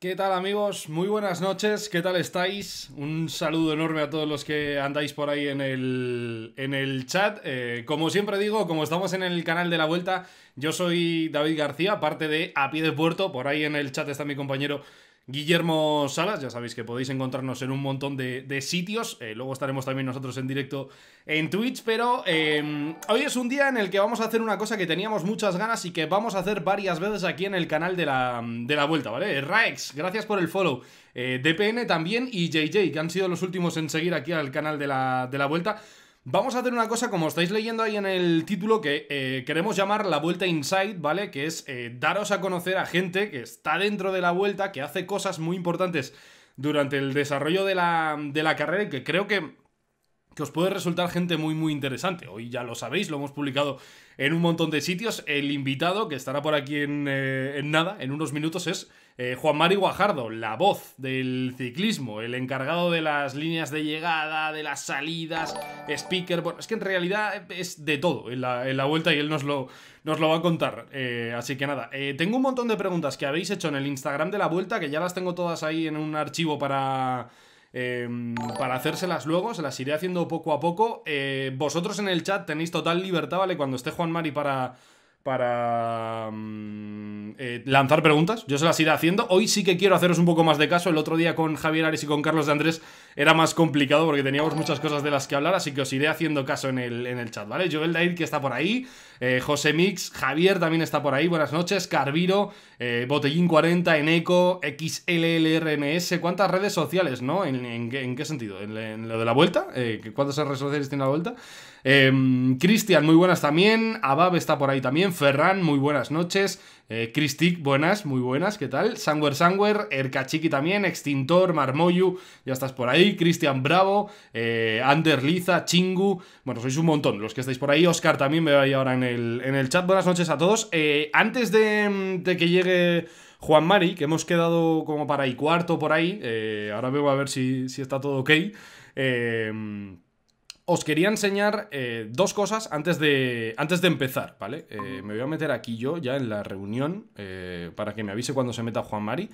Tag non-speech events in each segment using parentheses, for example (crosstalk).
¿Qué tal amigos? Muy buenas noches, ¿qué tal estáis? Un saludo enorme a todos los que andáis por ahí en el, en el chat. Eh, como siempre digo, como estamos en el canal de la vuelta, yo soy David García, parte de A Pie de Puerto, por ahí en el chat está mi compañero Guillermo Salas. Ya sabéis que podéis encontrarnos en un montón de, sitios. Eh, luego estaremos también nosotros en directo en Twitch. Pero em, hoy es un día en el que vamos a hacer una cosa que teníamos muchas ganas y que vamos a hacer varias veces aquí en el canal de la, vuelta, ¿vale? Raex, gracias por el follow. Eh, DPN también y JJ, que han sido los últimos en seguir aquí al canal de la, de la vuelta. Vamos a hacer una cosa, como estáis leyendo ahí en el título, que eh, queremos llamar la vuelta inside, ¿vale? Que es eh, daros a conocer a gente que está dentro de la vuelta, que hace cosas muy importantes durante el desarrollo de la, carrera y que creo que, que os puede resultar gente muy, muy interesante. Hoy ya lo sabéis, lo hemos publicado en un montón de sitios. El invitado, que estará por aquí en eh, nada, en unos minutos, es eh, Juan Mari Guajardo, la voz del ciclismo, el encargado de las líneas de llegada, de las salidas, speaker. Bueno, es que en realidad es de todo en la, vuelta y él nos lo, nos lo va a contar. Eh, así que nada, eh, tengo un montón de preguntas que habéis hecho en el Instagram de la vuelta, que ya las tengo todas ahí en un archivo para. Em, hacérselas luego, se las iré haciendo poco a poco. vosotros en el chat tenéis total libertad, ¿vale? Cuando esté Juan Mari para, para mm, eh, lanzar preguntas. Yo se las iré haciendo. Hoy sí que quiero haceros un poco más de caso. El otro día con Javier Ares y con Carlos de Andrés era más complicado porque teníamos muchas cosas de las que hablar, así que os iré haciendo caso en el, en el chat, ¿vale? Joel Dair, que está por ahí, eh, José Mix, Javier también está por ahí, buenas noches, Carviro, eh, Botellín40, Eneco, XLLRMS, ¿cuántas redes sociales, no? ¿En, qué sentido? ¿En, lo de la vuelta? Eh, ¿Cuántas redes sociales tiene la vuelta? Em, Cristian, muy buenas también, Abab está por ahí también, Ferran, muy buenas noches, eh, buenas, muy buenas, ¿qué tal? Sangwer, Sangwer, Erkachiki también, Extintor, Marmoyu, ya estás por ahí, Cristian Bravo, eh, Ander Liza, Chingu, bueno, sois un montón los que estáis por ahí, Oscar también me ahí ahora en el, en el chat, buenas noches a todos. Eh, antes de, que llegue... Juan Mari, que hemos quedado como para y cuarto por ahí. Eh, ahora veo a ver si, si está todo ok. Eh, os quería enseñar eh, dos cosas antes de, antes de empezar, ¿vale? Eh, me voy a meter aquí yo ya en la reunión eh, para que me avise cuando se meta Juan Mari.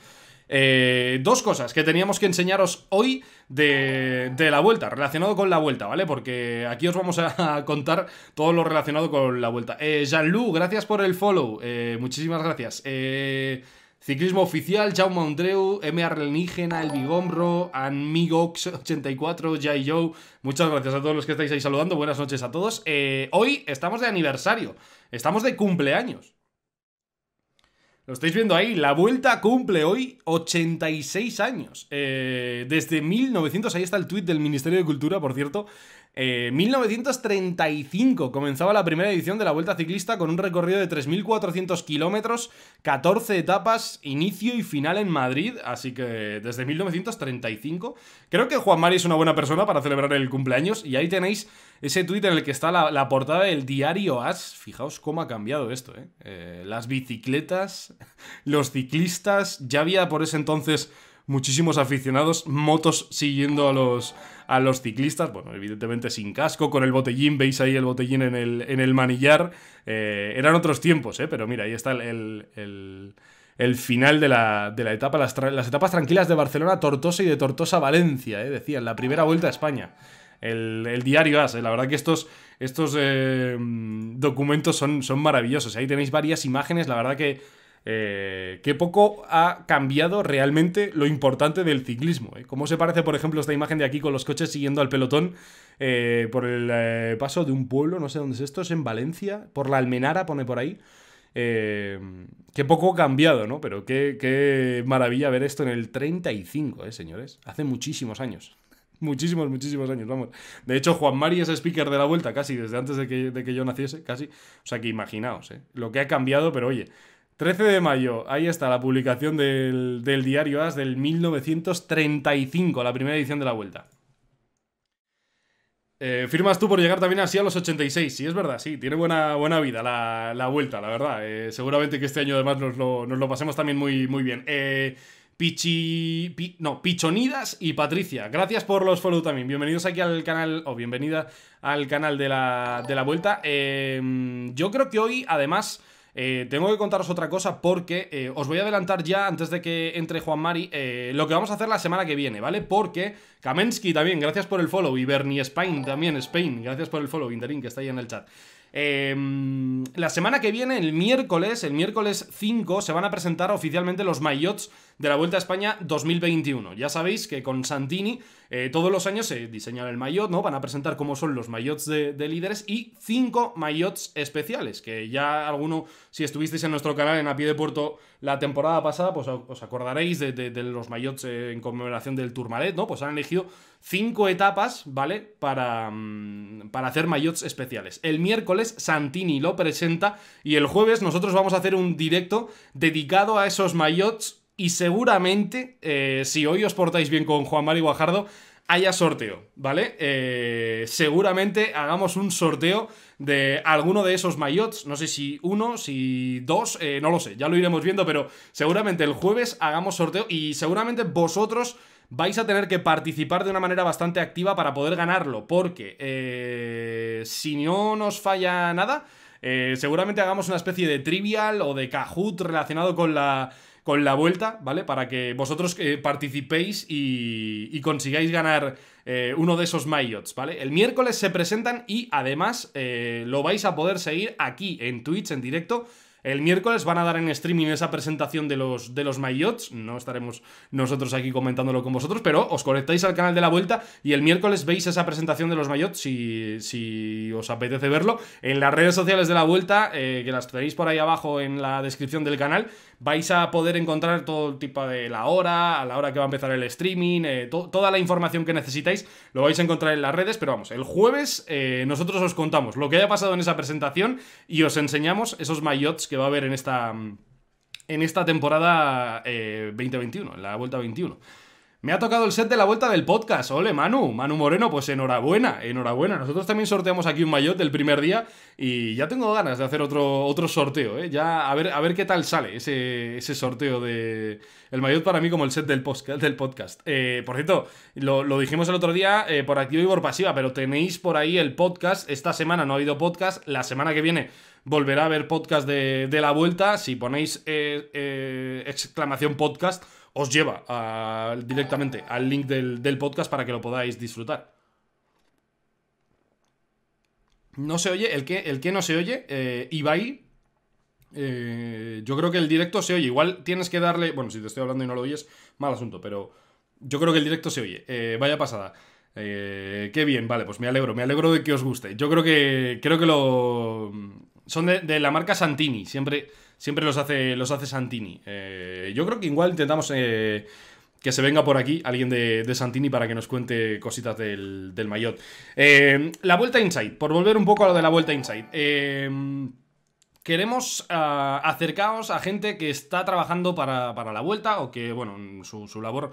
dos cosas que teníamos que enseñaros hoy de, la vuelta, relacionado con la vuelta, ¿vale? Porque aquí os vamos a, (laughs) contar todo lo relacionado con la vuelta. jean lou gracias por el follow, muchísimas gracias. Eh... Ciclismo oficial, Jaume Andreu, M. Arlenígena, El Bigombro, Anmigox84, Jai Joe. Muchas gracias a todos los que estáis ahí saludando. Buenas noches a todos. Eh, hoy estamos de aniversario. Estamos de cumpleaños. Lo estáis viendo ahí. La Vuelta cumple hoy 86 años. Eh, desde 1900, ahí está el tuit del Ministerio de Cultura, por cierto. 1935 eh, comenzaba la primera edición de la Vuelta Ciclista con un recorrido de 3.400 kilómetros, 14 etapas, inicio y final en Madrid, así que desde 1935. Creo que Juan Mari es una buena persona para celebrar el cumpleaños y ahí tenéis ese tuit en el que está la, portada del diario As. Fijaos cómo ha cambiado esto, eh, eh las bicicletas, los ciclistas, ya había por ese entonces muchísimos aficionados, motos siguiendo a los, a los ciclistas, bueno, evidentemente sin casco, con el botellín, veis ahí el botellín en el, en el manillar, eh, eran otros tiempos, eh, pero mira, ahí está el, el, el final de la, de la etapa, las, etapas tranquilas de Barcelona, Tortosa y de Tortosa Valencia, eh, decían, la primera vuelta a España. El, diario AS. Eh, la verdad que estos, estos eh, documentos son, son maravillosos. Ahí tenéis varias imágenes, la verdad que eh, qué poco ha cambiado realmente lo importante del ciclismo. Eh. ¿Cómo se parece, por ejemplo, esta imagen de aquí con los coches siguiendo al pelotón eh, por el paso de un pueblo, no sé dónde es esto, es en Valencia, por la Almenara, pone por ahí. qué poco ha cambiado, ¿no? Pero qué, maravilla ver esto en el 35, ¿eh, señores? Hace muchísimos años. Muchísimos, muchísimos años, vamos. De hecho, Juan Mari es speaker de la vuelta, casi, desde antes de que, yo naciese, casi. O sea que imaginaos, Lo que ha cambiado, pero oye, 13 de mayo, ahí está la publicación del, del diario AS del 1935, la primera edición de la vuelta. Eh, firmas tú por llegar también así a los 86. Sí, es verdad, sí, tiene buena, buena vida la, vuelta, la verdad. Eh, seguramente que este año además nos lo, pasemos también muy, muy bien. Eh, Pichi, no, Pichonidas y Patricia. Gracias por los follow también. Bienvenidos aquí al canal, o bienvenida al canal de la, de la vuelta. yo creo que hoy, además eh, tengo que contaros otra cosa porque eh, os voy a adelantar ya antes de que entre Juan Mari eh, lo que vamos a hacer la semana que viene, ¿vale? Porque Kamensky también, gracias por el follow, y Bernie Spain también, Spain, gracias por el follow, Interín, que está ahí en el chat. Em, la semana que viene, el miércoles, el miércoles 5, se van a presentar oficialmente los maillots de la Vuelta a España 2021. Ya sabéis que con Santini eh, todos los años se diseña el maillot, ¿no? Van a presentar cómo son los maillots de, líderes y cinco maillots especiales, que ya alguno, si estuvisteis en nuestro canal en A Pie de Puerto la temporada pasada, pues os acordaréis de, los maillots eh, en conmemoración del Tourmalet, ¿no? Pues han elegido cinco etapas, ¿vale? Para, mm, para hacer mayots especiales. El miércoles Santini lo presenta y el jueves nosotros vamos a hacer un directo dedicado a esos mayots y seguramente, eh, si hoy os portáis bien con Juan Mari Guajardo, haya sorteo, ¿vale? Eh, seguramente hagamos un sorteo de alguno de esos mayots, no sé si uno, si dos, eh, no lo sé, ya lo iremos viendo, pero seguramente el jueves hagamos sorteo y seguramente vosotros vais a tener que participar de una manera bastante activa para poder ganarlo, porque eh, si no nos falla nada, eh, seguramente hagamos una especie de trivial o de cajut relacionado con la con la vuelta, ¿vale? Para que vosotros eh, participéis y, consigáis ganar uno de esos mayots, ¿vale? El miércoles se presentan y además lo vais a poder seguir aquí en Twitch en directo el miércoles van a dar en streaming esa presentación de los, de los Mayots. No estaremos nosotros aquí comentándolo con vosotros, pero os conectáis al canal de la vuelta y el miércoles veis esa presentación de los Mayots si, si os apetece verlo. En las redes sociales de la vuelta, eh, que las tenéis por ahí abajo en la descripción del canal, vais a poder encontrar todo el tipo de la hora, a la hora que va a empezar el streaming, eh, toda la información que necesitáis lo vais a encontrar en las redes, pero vamos, el jueves eh, nosotros os contamos lo que haya pasado en esa presentación y os enseñamos esos mayots que que va a haber en esta, en esta temporada 2021, eh, en la Vuelta 21. Me ha tocado el set de la vuelta del podcast. Ole, Manu. Manu Moreno, pues enhorabuena, enhorabuena. Nosotros también sorteamos aquí un Mayot del primer día y ya tengo ganas de hacer otro, otro sorteo, ¿eh? Ya a ver, a ver qué tal sale ese, ese sorteo de... El Mayot para mí como el set del, podcast. Del podcast. Eh, por cierto, lo, dijimos el otro día eh, por activo y por pasiva, pero tenéis por ahí el podcast. Esta semana no ha habido podcast. La semana que viene volverá a ver podcast de, la vuelta. Si ponéis eh, eh, exclamación podcast, os lleva directamente al link del, podcast para que lo podáis disfrutar. No se oye, el que, el que no se oye, eh, Ibai. yo creo que el directo se oye. Igual tienes que darle. Bueno, si te estoy hablando y no lo oyes, mal asunto, pero yo creo que el directo se oye. vaya pasada. qué bien, vale, pues me alegro, me alegro de que os guste. Yo creo que. Creo que lo. Son de, la marca Santini. Siempre, siempre los, hace, los hace Santini. Eh, yo creo que igual intentamos eh, que se venga por aquí alguien de, Santini para que nos cuente cositas del, del Mayotte. Eh, la vuelta inside. Por volver un poco a lo de la vuelta inside. Queremos acercarnos ah, acercaros a gente que está trabajando para, la vuelta o que, bueno, su, su labor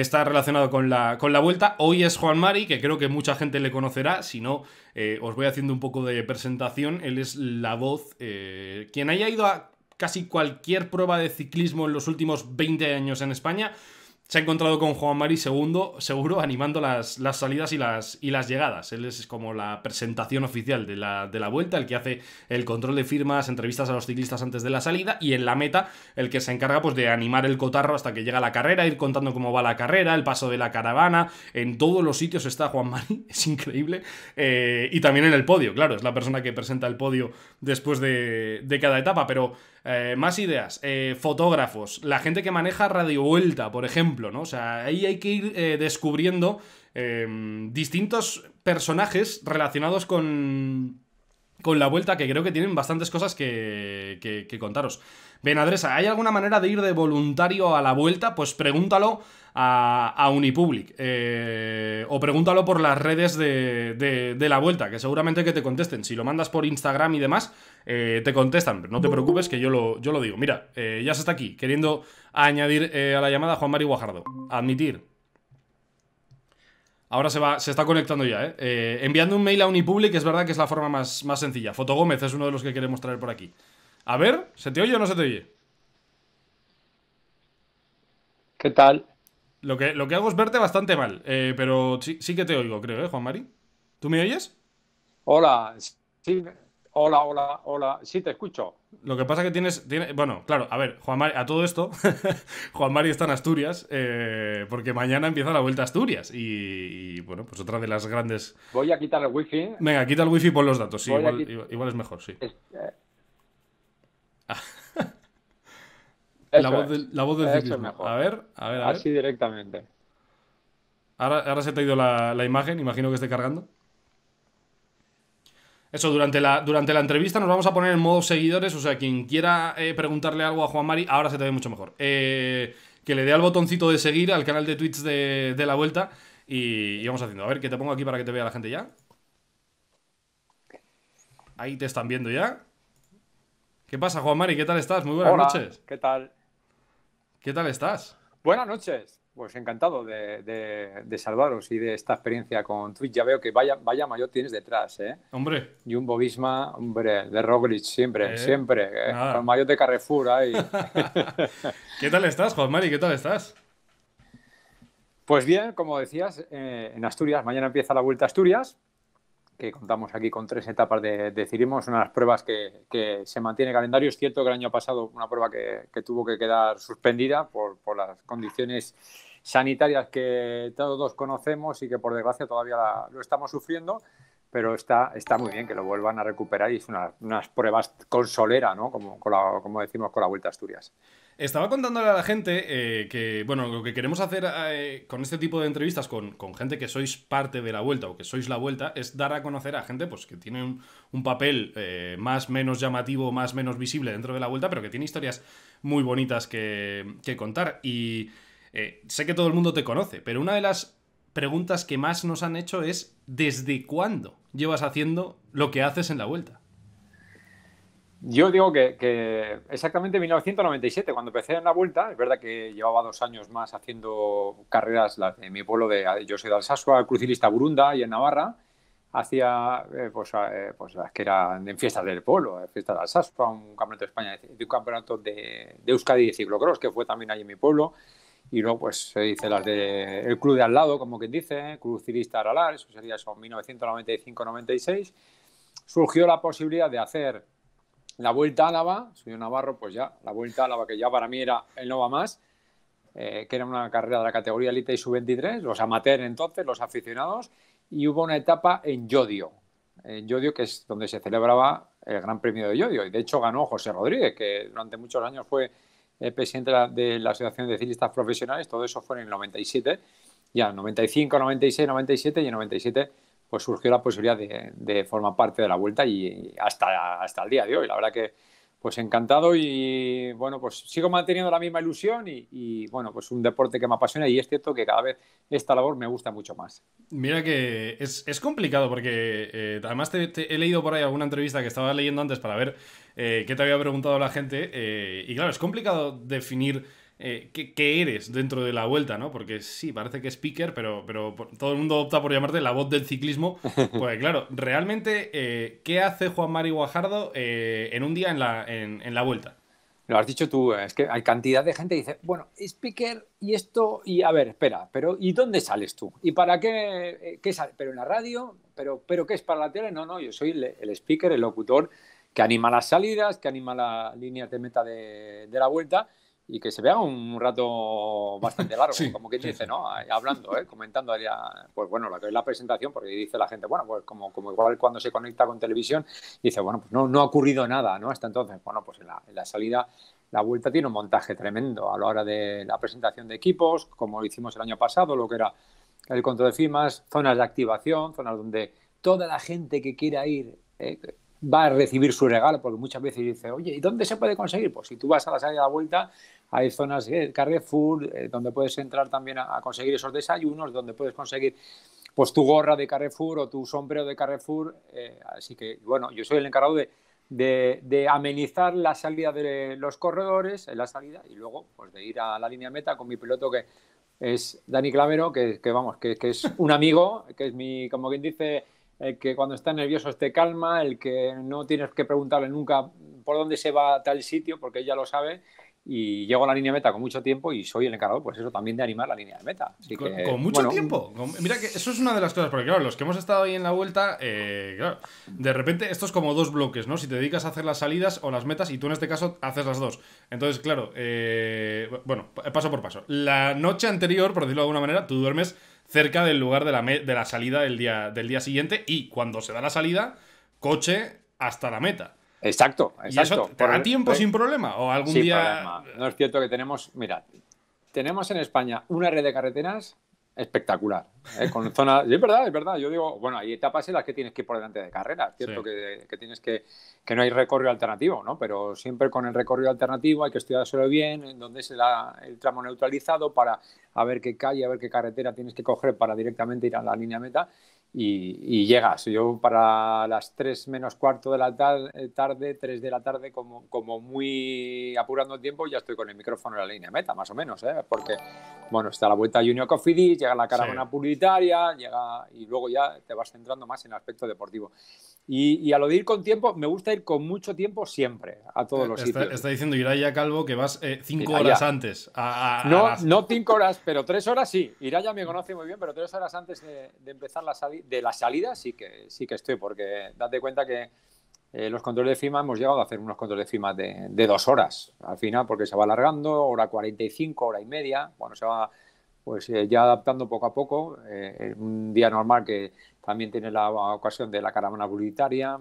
está relacionado con la, con la vuelta. Hoy es Juan Mari, que creo que mucha gente le conocerá, si no, eh, os voy haciendo un poco de presentación. Él es la voz, eh, quien haya ido a casi cualquier prueba de ciclismo en los últimos 20 años en España, se ha encontrado con Juan Mari II, seguro, animando las, las, salidas y las, y las llegadas. Él es como la presentación oficial de la, de la, vuelta, el que hace el control de firmas, entrevistas a los ciclistas antes de la salida y en la meta el que se encarga pues, de animar el cotarro hasta que llega la carrera, ir contando cómo va la carrera, el paso de la caravana. En todos los sitios está Juan Mari, (laughs) es increíble. Eh, y también en el podio, claro, es la persona que presenta el podio después de, de cada etapa, pero eh, más ideas, eh, fotógrafos, la gente que maneja Radio Vuelta, por ejemplo, ¿no? O sea, ahí hay que ir eh, descubriendo em, distintos personajes relacionados con con la vuelta, que creo que tienen bastantes cosas que, contaros. Ven, contaros. ¿hay alguna manera de ir de voluntario a la vuelta? Pues pregúntalo a, Unipublic eh, o pregúntalo por las redes de, la vuelta, que seguramente que te contesten. Si lo mandas por Instagram y demás, eh, te contestan. no te preocupes, que yo lo, digo. Mira, eh, ya se está aquí, queriendo añadir a la llamada Juan Mario Guajardo. Admitir. Ahora se, va, se está conectando ya, ¿eh? eh enviando un mail a Unipublic es verdad que es la forma más, más sencilla. Fotogómez es uno de los que queremos traer por aquí. A ver, ¿se te oye o no se te oye? ¿Qué tal? Lo que, lo que hago es verte bastante mal, eh, pero sí, sí, que te oigo, creo, ¿eh, Juan Mari? ¿Tú me oyes? Hola, sí, Hola, hola, hola. Sí, te escucho. Lo que pasa es que tienes, bueno, claro, a ver, Juan a todo esto, (laughs) Juan Mari está en Asturias, eh, porque mañana empieza la vuelta a Asturias. Y, bueno, pues otra de las grandes. Voy a quitar el wifi. Venga, quita el wifi por los datos, sí, igual, es mejor, sí. Eh. (laughs) la, voz del, la, voz A ver, a ver, a ver. Así directamente. Ahora, ahora se te ha ido la, la imagen, imagino que esté cargando. Eso, durante la, durante la entrevista nos vamos a poner en modo seguidores, o sea, quien quiera eh, preguntarle algo a Juan Mari, ahora se te ve mucho mejor. Eh, que le dé al botoncito de seguir al canal de Twitch de, la vuelta y, vamos haciendo. A ver, que te pongo aquí para que te vea la gente ya. Ahí te están viendo ya. ¿Qué pasa, Juan Mari? ¿Qué tal estás? Muy buenas noches. ¿Qué tal? ¿Qué tal estás? Buenas noches. Pues encantado de, salvaros y de esta experiencia con Twitch. Ya veo que vaya, vaya mayor tienes detrás, ¿eh? Hombre. Y un Bobisma, hombre, de Roglic, siempre, eh, siempre. Con eh, mayor de Carrefour ahí. (laughs) (laughs) ¿Qué tal estás, Juan Mari? ¿Qué tal estás? Pues bien, como decías, eh, en Asturias, mañana empieza la Vuelta a Asturias, que contamos aquí con tres etapas de, de cirismo. pruebas que, se mantiene calendario. Es cierto que el año pasado una prueba que, tuvo que quedar suspendida por las condiciones sanitarias que todos conocemos y que por desgracia todavía lo estamos sufriendo, pero está, está muy bien que lo vuelvan a recuperar y es una, unas pruebas consolera, ¿no? Como, como decimos con la Vuelta a Asturias. Estaba contándole a la gente eh, que, bueno, lo que queremos hacer eh, con este tipo de entrevistas con, gente que sois parte de la vuelta o que sois la vuelta es dar a conocer a gente pues, que tiene un, papel eh, más menos llamativo, más menos visible dentro de la vuelta, pero que tiene historias muy bonitas que, que contar. Y eh, sé que todo el mundo te conoce, pero una de las preguntas que más nos han hecho es ¿desde cuándo llevas haciendo lo que haces en la vuelta? Yo digo que, exactamente exactamente 1997, cuando empecé en la vuelta, es verdad que llevaba dos años más haciendo carreras en mi pueblo de, yo soy de Alsasua, crucilista Burunda y en Navarra, hacía, eh, pues, eh, pues, las que eran en fiestas del pueblo, fiestas de Alsasua, un campeonato de España, un campeonato de, de Euskadi de ciclocross, que fue también allí en mi pueblo, y luego pues se dice de el club de al lado, como quien dice, ¿eh? Club Cirista Aralar, eso sería eso, 1995-96. Surgió la posibilidad de hacer la Vuelta Álava, soy Navarro, pues ya, la Vuelta Álava, que ya para mí era el Nova Más, eh, que era una carrera de la categoría Elite y Sub-23, los amateurs entonces, los aficionados, y hubo una etapa en Yodio, en Yodio, que es donde se celebraba el Gran Premio de Yodio, y de hecho ganó José Rodríguez, que durante muchos años fue presidente de la, Asociación de Ciclistas Profesionales, todo eso fue en el 97, ya en 95, 96, 97 y en 97 pues surgió la posibilidad de, de formar parte de la vuelta y, y hasta, hasta el día de hoy. La verdad que pues encantado y bueno, pues sigo manteniendo la misma ilusión y, bueno, pues un deporte que me apasiona y es cierto que cada vez esta labor me gusta mucho más. Mira que es, complicado porque eh, además te, he leído por ahí alguna entrevista que estaba leyendo antes para ver eh, qué te había preguntado la gente eh, y claro, es complicado definir eh, qué, eres dentro de la vuelta, ¿no? Porque sí, parece que es speaker, pero, pero todo el mundo opta por llamarte la voz del ciclismo. (laughs) Pues claro, realmente, eh, ¿qué hace Juan Mari Guajardo eh, en un día en la, en, la vuelta? Lo has dicho tú, es que hay cantidad de gente que dice, bueno, speaker y esto, y a ver, espera, pero ¿y dónde sales tú? ¿Y para qué, qué ¿Pero en la radio? ¿Pero, ¿Pero qué es para la tele? No, no, yo soy el, el speaker, el locutor que anima las salidas, que anima la línea de meta de, de la vuelta y que se vea un rato bastante largo, (laughs) como que dice, ¿no? Hablando, ¿eh? comentando, allá, pues bueno, la, la presentación, porque dice la gente, bueno, pues como, como igual cuando se conecta con televisión, dice, bueno, pues no, no ha ocurrido nada, ¿no? Hasta entonces, bueno, pues en la, salida la vuelta tiene un montaje tremendo a la hora de la presentación de equipos, como hicimos el año pasado, lo que era el control de firmas, zonas de activación, zonas donde toda la gente que quiera ir, ¿eh? va a recibir su regalo, porque muchas veces dice, oye, ¿y dónde se puede conseguir? Pues si tú vas a la salida de vuelta, hay zonas de eh, Carrefour, eh, donde puedes entrar también a, conseguir esos desayunos, donde puedes conseguir pues tu gorra de Carrefour o tu sombrero de Carrefour. Eh, así que, bueno, yo soy el encargado de, de, amenizar la salida de los corredores en la salida y luego pues de ir a la línea meta con mi piloto que es Dani Clavero, que, vamos, que, que, es un amigo, que es mi, como quien dice, el que cuando está nervioso te calma, el que no tienes que preguntarle nunca por dónde se va a tal sitio, porque ya lo sabe, y llego a la línea meta con mucho tiempo y soy el encargado, pues eso también de animar la línea de meta. con, mucho tiempo. mira que eso es una de las cosas, porque claro, los que hemos estado ahí en la vuelta, eh, de repente esto es como dos bloques, ¿no? Si te dedicas a hacer las salidas o las metas y tú en este caso haces las dos. Entonces, claro, eh, bueno, paso por paso. La noche anterior, por decirlo de alguna manera, tú duermes cerca del lugar de la, de la salida del día, del día siguiente y cuando se da la salida, coche hasta la meta. Exacto, exacto. tiempo sin problema? ¿O algún día... No es cierto que tenemos, mira, tenemos en España una red de carreteras espectacular. ¿eh? Con (laughs) es verdad, es verdad. Yo digo, bueno, hay etapas en las que tienes que ir por delante de carrera. cierto que, tienes que, que no hay recorrido alternativo, ¿no? Pero siempre con el recorrido alternativo hay que estudiárselo bien, en donde se da el tramo neutralizado para a ver qué calle, a ver qué carretera tienes que coger para directamente ir a la línea meta y, llegas. Yo para las 3 menos cuarto de la eh, tarde, 3 de la tarde, como, como muy apurando el tiempo, ya estoy con el micrófono en la línea meta, más o menos, ¿eh? porque bueno, está la vuelta Junior Cofidis, llega la caravana publicitaria, llega y luego ya te vas centrando más en el aspecto deportivo. Y, y, a lo de ir con tiempo, me gusta ir con mucho tiempo siempre, a todos eh, los está, sitios. Está diciendo Iraya Calvo que vas 5 eh, cinco horas antes. no, no cinco horas, pero tres horas sí. Iraya me conoce muy bien, pero tres horas antes de empezar la salida de la salida sí que, sí que estoy, porque date cuenta que eh, los controles de firma hemos llegado a hacer unos controles de firma de, dos horas al final, porque se va alargando, hora 45, hora y media, bueno, se va pues eh, ya adaptando poco a poco. Eh, un día normal que también tiene la ocasión de la caravana publicitaria,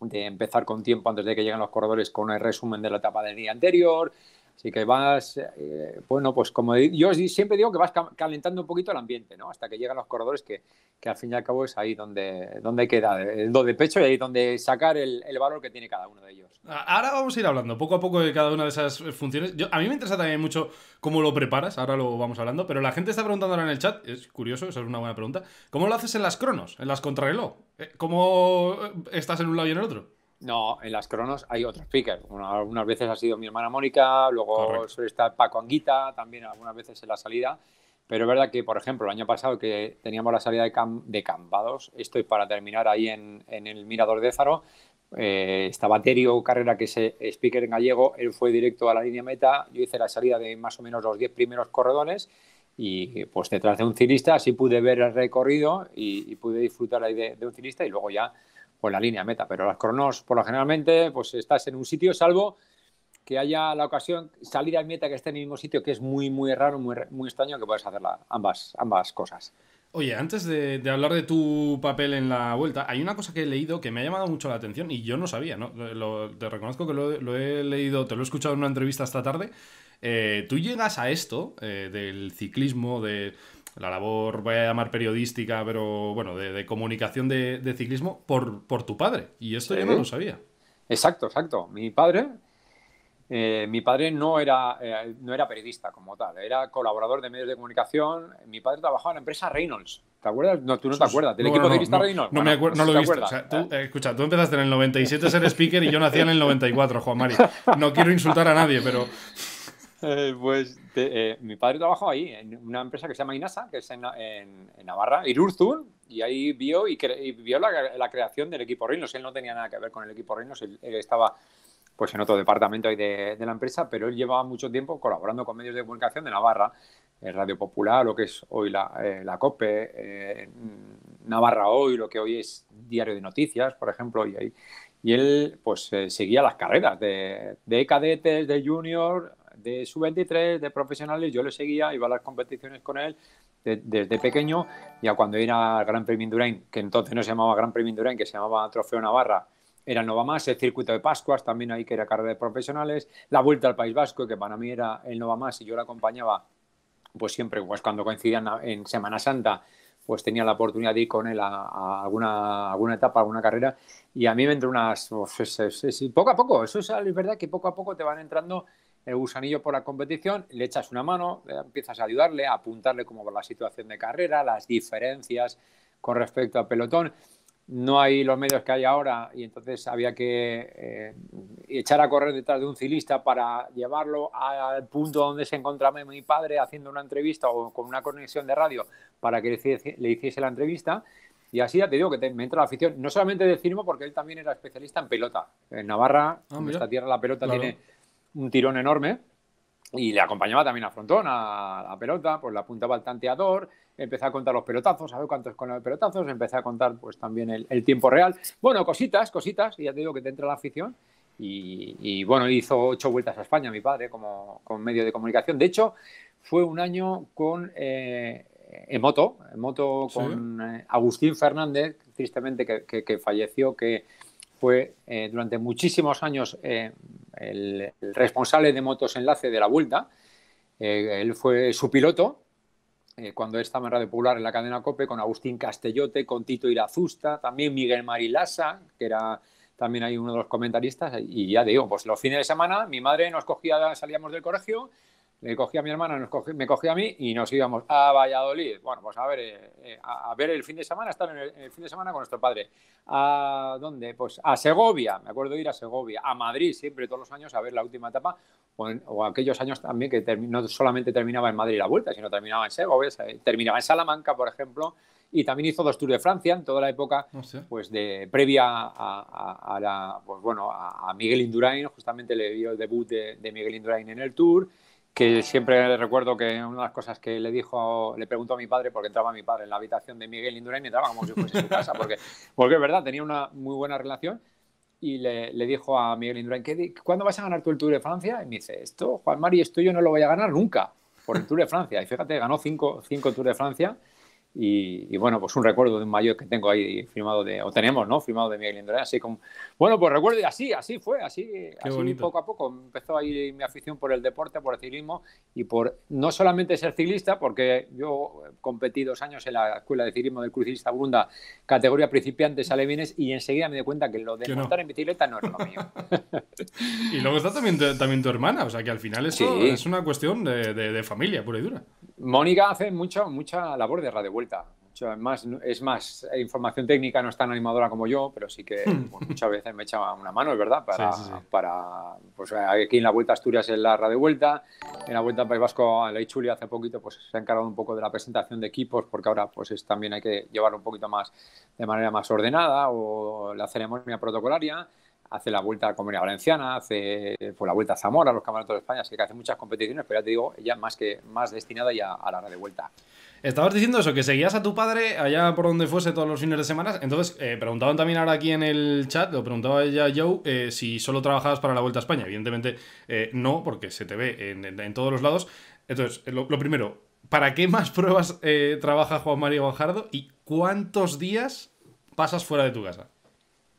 de empezar con tiempo antes de que lleguen los corredores con el resumen de la etapa del día anterior, Así que vas, eh, bueno, pues como yo siempre digo que vas calentando un poquito el ambiente, ¿no? Hasta que llegan los corredores, que, que al fin y al cabo es ahí donde, donde queda, el eh, do de pecho y ahí donde sacar el, valor que tiene cada uno de ellos. Ahora vamos a ir hablando poco a poco de cada una de esas funciones. a mí me interesa también mucho cómo lo preparas, ahora lo vamos hablando, pero la gente está preguntando ahora en el chat, es curioso, esa es una buena pregunta, ¿cómo lo haces en las cronos, en las contrarreloj? Eh, ¿Cómo estás en un lado y en el otro? No, en las cronos hay otros speaker. algunas veces ha sido mi hermana Mónica, luego está suele estar Paco Anguita también algunas veces en la salida. Pero es verdad que, por ejemplo, el año pasado que teníamos la salida de, Campados, de estoy para terminar ahí en, el Mirador de Zaro, eh, estaba Terio Carrera, que es speaker en gallego, él fue directo a la línea meta, yo hice la salida de más o menos los 10 primeros corredores y pues detrás de un ciclista así pude ver el recorrido y, pude disfrutar ahí de, de, un ciclista y luego ya pues la línea meta. Pero las cronos, por lo generalmente, pues estás en un sitio, salvo que haya la ocasión, salir a meta que esté en el mismo sitio, que es muy, muy raro, muy, extraño que puedas hacer ambas, ambas cosas. Oye, antes de, hablar de tu papel en la vuelta, hay una cosa que he leído que me ha llamado mucho la atención y yo no sabía, ¿no? te reconozco que lo, he leído, te lo he escuchado en una entrevista esta tarde. Eh, tú llegas a esto eh, del ciclismo, de la labor, voy a llamar periodística, pero bueno, de, comunicación de, ciclismo por, por tu padre. Y esto yo no lo sabía. Exacto, exacto. Mi padre, eh, mi padre no era, eh, no era periodista como tal, era colaborador de medios de comunicación. Mi padre trabajaba en la empresa Reynolds. ¿Te acuerdas? No, tú no te acuerdas. ¿Del no, equipo no, Reynolds? No, me acuerdo, pues no, lo he visto. Eh, escucha, tú empezaste en el 97 a ser speaker y yo nací en el 94, Juan Mari. No quiero insultar a nadie, pero. (laughs) pues eh, mi padre trabajó ahí, en una empresa que se llama INASA, que es en, Navarra, Irurzun, y ahí vio, y, vio la, creación del equipo Reinos. Él no tenía nada que ver con el equipo Reinos, él, estaba pues en otro departamento ahí de, la empresa, pero él llevaba mucho tiempo colaborando con medios de comunicación de Navarra, eh, Radio Popular, lo que es hoy la, eh, la COPE, Navarra Hoy, lo que hoy es Diario de Noticias, por ejemplo, y ahí. Y él pues seguía las carreras de, cadetes, de junior, de su 23 de profesionales, yo le seguía, iba a las competiciones con él desde pequeño, ya cuando era al Gran Premio Indurain, que entonces no se llamaba Gran Premio Indurain, que se llamaba Trofeo Navarra, era Nova Más, el circuito de Pascuas, también ahí que era carrera de profesionales, la Vuelta al País Vasco, que para mí era el Nova Más y yo la acompañaba pues siempre, pues cuando coincidían en Semana Santa, pues tenía la oportunidad de ir con él a, alguna, alguna etapa, alguna carrera, y a mí me entró unas... Pues, poco a poco, eso es, verdad que poco a poco te van entrando el gusanillo por la competición, le echas una mano, empiezas a ayudarle, a apuntarle como por la situación de carrera, las diferencias con respecto al pelotón. No hay los medios que hay ahora y entonces había que eh, echar a correr detrás de un ciclista para llevarlo al punto donde se encontraba mi padre haciendo una entrevista o con una conexión de radio para que le hiciese, la entrevista. Y así ya te digo que me entra la afición, no solamente de cirmo, porque él también era especialista en pelota. En Navarra, ah, en nuestra tierra, la pelota tiene un tirón enorme y le acompañaba también a Frontón, a, la pelota, pues le apuntaba al tanteador, empecé a contar los pelotazos, a cuántos con los pelotazos, empecé a contar pues también el, tiempo real. Bueno, cositas, cositas, y ya te digo que te entra la afición. Y, bueno, hizo ocho vueltas a España mi padre como, con medio de comunicación. De hecho, fue un año con eh, en moto, en moto con eh, Agustín Fernández, tristemente que falleció, que fue eh, durante muchísimos años eh, el, responsable de motos enlace de la Vuelta. Eh, él fue su piloto cuando estaba en Radio Popular en la cadena COPE con Agustín Castellote, con Tito Irazusta, también Miguel Marilasa, que era también ahí uno de los comentaristas. Y ya digo, pues los fines de semana mi madre nos cogía, salíamos del colegio le cogía a mi hermana, nos me cogí a mí y nos íbamos a Valladolid. Bueno, pues a ver, eh, eh, a, ver el fin de semana, estar en el, fin de semana con nuestro padre. ¿A dónde? Pues a Segovia, me acuerdo de ir a Segovia, a Madrid siempre, todos los años, a ver la última etapa, o, aquellos años también que no solamente terminaba en Madrid la vuelta, sino terminaba en Segovia, terminaba en Salamanca, por ejemplo, y también hizo dos Tours de Francia en toda la época ah, pues de previa a, la, pues bueno, a, Miguel Indurain, justamente le dio el debut de, de Miguel Indurain en el Tour que siempre recuerdo que una de las cosas que le dijo, le preguntó a mi padre, porque entraba mi padre en la habitación de Miguel Indurain y entraba como si fuese su casa, porque, porque es verdad, tenía una muy buena relación y le, dijo a Miguel Indurain, ¿cuándo vas a ganar tú el Tour de Francia? Y me dice, esto, Juan Mari, esto yo no lo voy a ganar nunca por el Tour de Francia. Y fíjate, ganó cinco, cinco Tours de Francia y, bueno, pues un recuerdo de un mayor que tengo ahí firmado de, o tenemos, ¿no? Firmado de Miguel Indurain, así como, bueno, pues recuerdo, y así, así fue, así, así poco a poco empezó ahí mi afición por el deporte, por el ciclismo y por no solamente ser ciclista, porque yo competí dos años en la escuela de ciclismo del Ciclista Brunda, categoría principiantes bienes y enseguida me di cuenta que lo de montar en bicicleta no era lo mío. (laughs) y luego está también, también tu hermana, o sea que al final eso es una cuestión de familia pura y dura. Mónica hace mucha, mucha labor de radiovuelta. Mucho, más, es más, eh, información técnica no es tan animadora como yo, pero sí que hmm. muchas veces me echa una mano, es verdad, para, para pues, aquí en la Vuelta Asturias en la Vuelta, en la Vuelta al País Vasco a la Ichuli hace poquito pues se ha encargado un poco de la presentación de equipos, porque ahora pues también hay que llevarlo un poquito más de manera más ordenada o la ceremonia protocolaria hace la vuelta a la Comunidad Valenciana, hace pues, la vuelta a Zamora, los campeonatos de España, así que hace muchas competiciones, pero ya te digo, ella más que más destinada ya a la hora de vuelta. Estabas diciendo eso, que seguías a tu padre allá por donde fuese todos los fines de semana. Entonces, eh, preguntaban también ahora aquí en el chat, lo preguntaba ella Joe, eh, si solo trabajabas para la Vuelta a España. Evidentemente eh, no, porque se te ve en, todos los lados. Entonces, lo, primero, ¿para qué más (laughs) pruebas trabaja Juan Mario Guajardo y cuántos días pasas fuera de tu casa?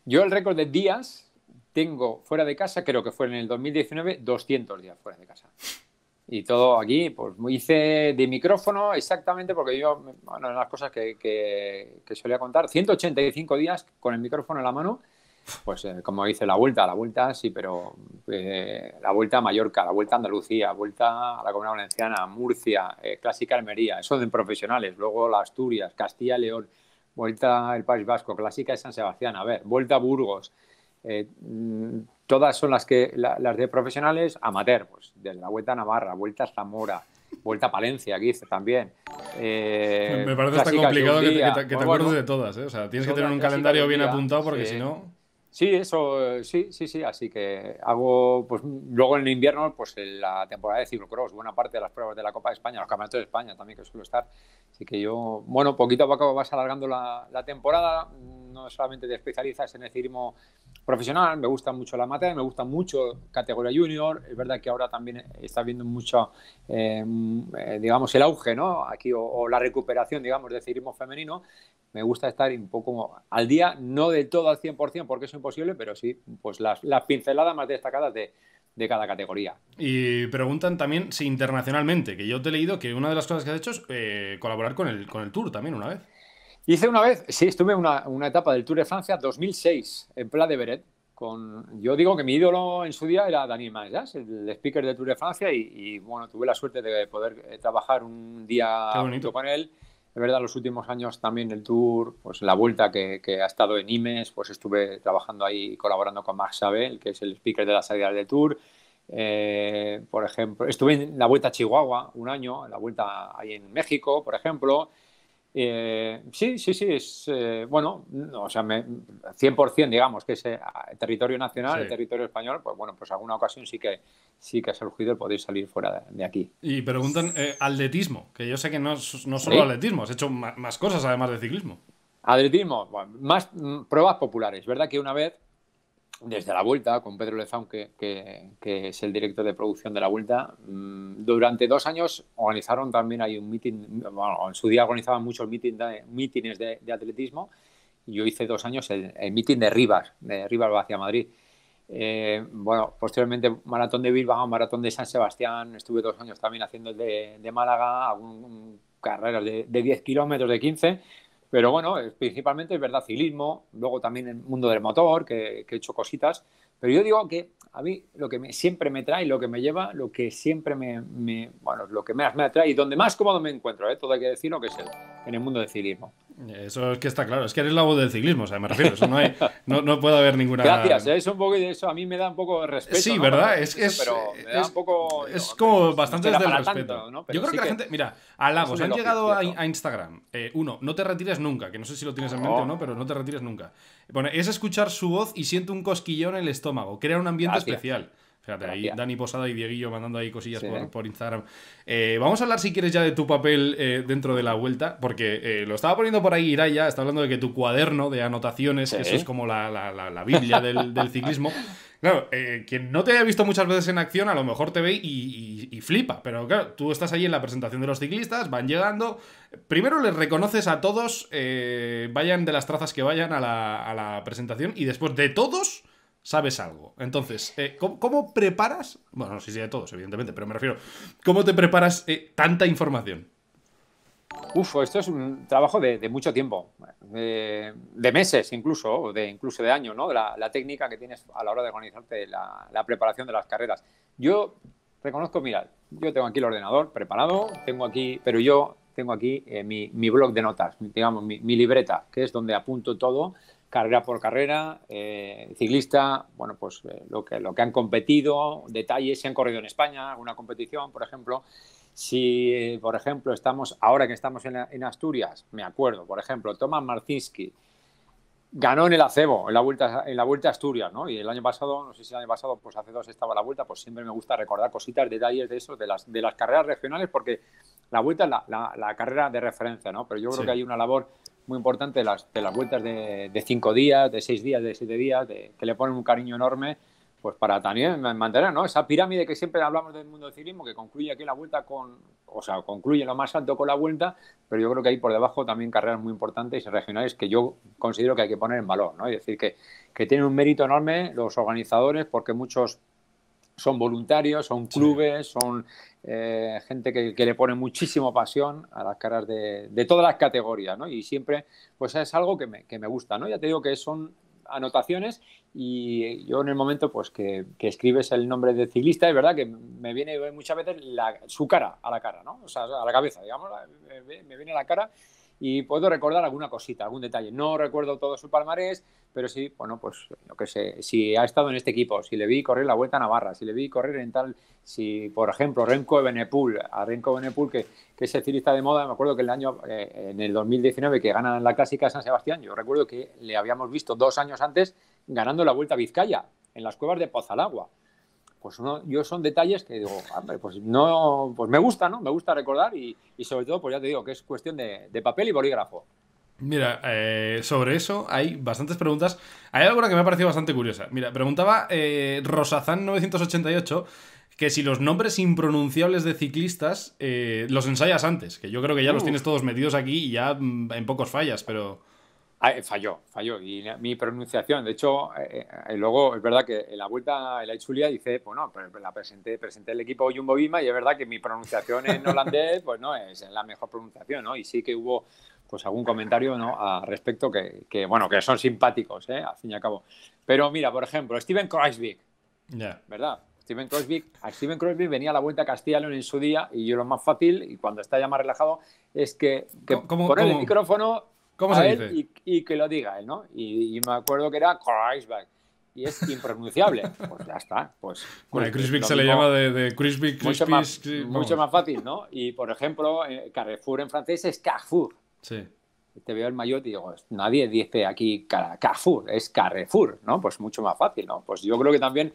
Yo el récord de días tengo fuera de casa, creo que fue en el 2019, 200 días fuera de casa. Y todo aquí, pues hice de micrófono exactamente, porque yo, bueno, las cosas que, que, solía contar, 185 días con el micrófono en la mano, pues eh, como hice la vuelta, la vuelta sí, pero eh, la vuelta a Mallorca, la vuelta a Andalucía, vuelta a la Comunidad Valenciana, Murcia, eh, Clásica Almería, eso de profesionales, luego la Asturias, Castilla y León, vuelta al País Vasco, Clásica de San Sebastián, a ver, vuelta a Burgos, eh, mm, todas son las, que, las de profesionales amateur, pues de la Vuelta a Navarra, Vuelta a Zamora, Vuelta a Palencia, aquí también. Eh, Me parece tan complicado que te, que acuerdes de todas, ¿eh? O sea, tienes que tener un calendario bien apuntado porque si no... Sí, eso, sí, sí, sí, así que hago, pues luego en el invierno, pues la temporada de ciclocross, buena parte de las pruebas de la Copa de España, los campeonatos de España también que suelo estar, así que yo, bueno, poquito a poco vas alargando la, la temporada, no solamente te especializas en el cirismo profesional, me gusta mucho la materia, me gusta mucho categoría junior, es verdad que ahora también está viendo mucho, em, eh, digamos, el auge, ¿no? Aquí, o, la recuperación, digamos, del ciclismo femenino, me gusta estar un poco al día, no del todo al 100% porque es imposible, pero sí, pues las, pinceladas más destacadas de, cada categoría. Y preguntan también si internacionalmente, que yo te he leído que una de las cosas que has hecho es eh, colaborar con el, con el Tour también una vez. Hice una vez, sí, estuve en una, una, etapa del Tour de Francia 2006 en Pla de Beret. Con, yo digo que mi ídolo en su día era Daniel Manjas, el speaker del Tour de Francia, y, bueno, tuve la suerte de poder eh, trabajar un día bonito con él. de verdad, los últimos años también el Tour, pues la vuelta que, ha estado en Imes, pues estuve trabajando ahí colaborando con Max Sabel, que es el speaker de la salida del Tour. Eh, por ejemplo, estuve en la vuelta a Chihuahua un año, la vuelta ahí en México, por ejemplo. Eh, sí, sí, sí, es eh, bueno, mm, o sea, 100% digamos que es ah, territorio nacional, el territorio español, pues bueno, pues alguna ocasión sí que sí que ha surgido el poder salir fuera de, aquí. Y preguntan eh, atletismo, que yo sé que no, no solo atletismo, has hecho más, cosas además de ciclismo. Atletismo, más mm, pruebas populares, ¿verdad? Que una vez desde la vuelta, con Pedro Lezaun, que, que, que, es el director de producción de la vuelta, mm, durante dos años organizaron también hay un meeting, en su día organizaban muchos meeting de, mítines de, atletismo, y yo hice dos años el, mitin de Rivas, de Rivas hacia Madrid. Eh, bueno, posteriormente maratón de Bilbao, maratón de San Sebastián, estuve dos años también haciendo el de, Málaga, carreras de, de 10 kilómetros, de 15 pero bueno, principalmente es verdad ciclismo, luego también el mundo del motor, que, he hecho cositas. Pero yo digo que a mí lo que siempre me trae, lo que me lleva, lo que siempre me, bueno, lo que más me atrae y donde más cómodo me encuentro, ¿eh? todo hay que decirlo, que es en el mundo del ciclismo. Eso es que está claro, es que eres la voz del ciclismo, o sea, me refiero, eso no, hay, no, puede haber ninguna... Gracias, ¿eh? es un poco, eso a mí me da un poco de respeto. Sí, ¿verdad? Es, que es, poco... Es como bastante respeto. Yo creo que, la gente, mira, halagos, han llegado a, Instagram. Eh, uno, no te retires nunca, que no sé si lo tienes en mente o no, pero no te retires nunca. Bueno, es escuchar su voz y siento un cosquillón en el estómago, crea un ambiente especial. Fíjate, ahí Dani Posada y Dieguillo mandando ahí cosillas ¿eh? por, Instagram. Eh, vamos a hablar, si quieres, ya de tu papel eh, dentro de la vuelta, porque lo estaba poniendo por ahí Iraya, está hablando de que tu cuaderno de anotaciones, que eso es como la, Biblia del, ciclismo. (laughs) Claro, quien no te haya visto muchas veces en acción, a lo mejor te ve y, flipa, pero claro, tú estás ahí en la presentación de los ciclistas, van llegando. Primero les reconoces a todos, vayan de las trazas que vayan a la, a la presentación, y después de todos sabes algo. Entonces, eh, ¿cómo, preparas? Bueno, no sé si de todos, evidentemente, pero me refiero, ¿cómo te preparas eh, tanta información? Uf, esto es un trabajo de, mucho tiempo, eh, de, meses incluso, o de, incluso de año, ¿no? La, la, técnica que tienes a la hora de organizarte la, preparación de las carreras. Yo reconozco, mira, yo tengo aquí el ordenador preparado, tengo aquí, pero yo tengo aquí mi, blog de notas, digamos, mi, libreta, que es donde apunto todo carrera por carrera, eh, ciclista, bueno, pues eh, lo, que, lo que han competido, detalles, si han corrido en España, alguna competición, por ejemplo. Si, eh, por ejemplo, estamos, ahora que estamos en, Asturias, me acuerdo, por ejemplo, Tomás Marcinski ganó en el acebo, en la Vuelta, en la vuelta a Asturias, ¿no? Y el año pasado, no sé si el año pasado, pues hace dos estaba la Vuelta, pues siempre me gusta recordar cositas, detalles de eso, de las, de las carreras regionales, porque la Vuelta es la, carrera de referencia, ¿no? Pero yo creo que hay una labor muy importante de las, de las vueltas de, de cinco días, de seis días, de siete días, que le ponen un cariño enorme, pues para también mantener ¿no? esa pirámide que siempre hablamos del mundo del ciclismo, que concluye aquí la vuelta con, o sea, concluye lo más alto con la vuelta, pero yo creo que hay por debajo también carreras muy importantes y regionales que yo considero que hay que poner en valor, ¿no? Es decir, que, que tienen un mérito enorme los organizadores porque muchos son voluntarios, son clubes, son eh, gente que, que, le pone muchísimo pasión a las caras de, de, todas las categorías, ¿no? Y siempre, pues es algo que me, que me gusta, ¿no? Ya te digo que son anotaciones y yo en el momento pues que, escribes el nombre de ciclista es verdad que me viene muchas veces la, su cara a la cara no o sea a la cabeza digamos me viene la cara y puedo recordar alguna cosita, algún detalle. No recuerdo todo su palmarés, pero sí, bueno, pues lo que sé, si ha estado en este equipo, si le vi correr la Vuelta a Navarra, si le vi correr en tal, si por ejemplo Renko Benepul, a Renko Benepul que, es el ciclista de moda, me acuerdo que el año, eh, en el 2019 que ganan la Clásica San Sebastián, yo recuerdo que le habíamos visto dos años antes ganando la Vuelta a Vizcaya, en las cuevas de Pozalagua pues yo son detalles que digo, hombre, pues no, pues me gusta, ¿no? Me gusta recordar y, sobre todo, pues ya te digo, que es cuestión de, papel y bolígrafo. Mira, eh, sobre eso hay bastantes preguntas. Hay alguna que me ha parecido bastante curiosa. Mira, preguntaba eh, Rosazán988 que si los nombres impronunciables de ciclistas eh, los ensayas antes, que yo creo que ya los tienes todos metidos aquí y ya mm, en pocos fallas, pero... Ah, eh, falló, falló. Y mi pronunciación, de hecho, eh, eh, luego es verdad que en la vuelta el la Chulia dice, bueno, pues la presenté, presenté el equipo Jumbo bima y es verdad que mi pronunciación en holandés, pues no es la mejor pronunciación, ¿no? Y sí que hubo pues algún comentario ¿no? a respecto que, bueno, que son simpáticos, ¿eh? al fin y al cabo. Pero mira, por ejemplo, Steven Kreisbeck, ¿verdad? Steven Crosby, a Steven venía a la vuelta a Castilla León en su día y yo lo más fácil, y cuando está ya más relajado, es que, que el micrófono ¿Cómo se él dice? Y, que lo diga él, ¿no? Y, me acuerdo que era Kreisberg y es impronunciable. (laughs) Pues ya está. Pues, bueno, pues, se le llama de, de mucho, más, mucho, más, fácil, ¿no? Y por ejemplo, eh, Carrefour en francés es Carrefour. Sí. Te veo el mayor y digo, nadie dice aquí Carrefour, es Carrefour, ¿no? Pues mucho más fácil, ¿no? Pues yo creo que también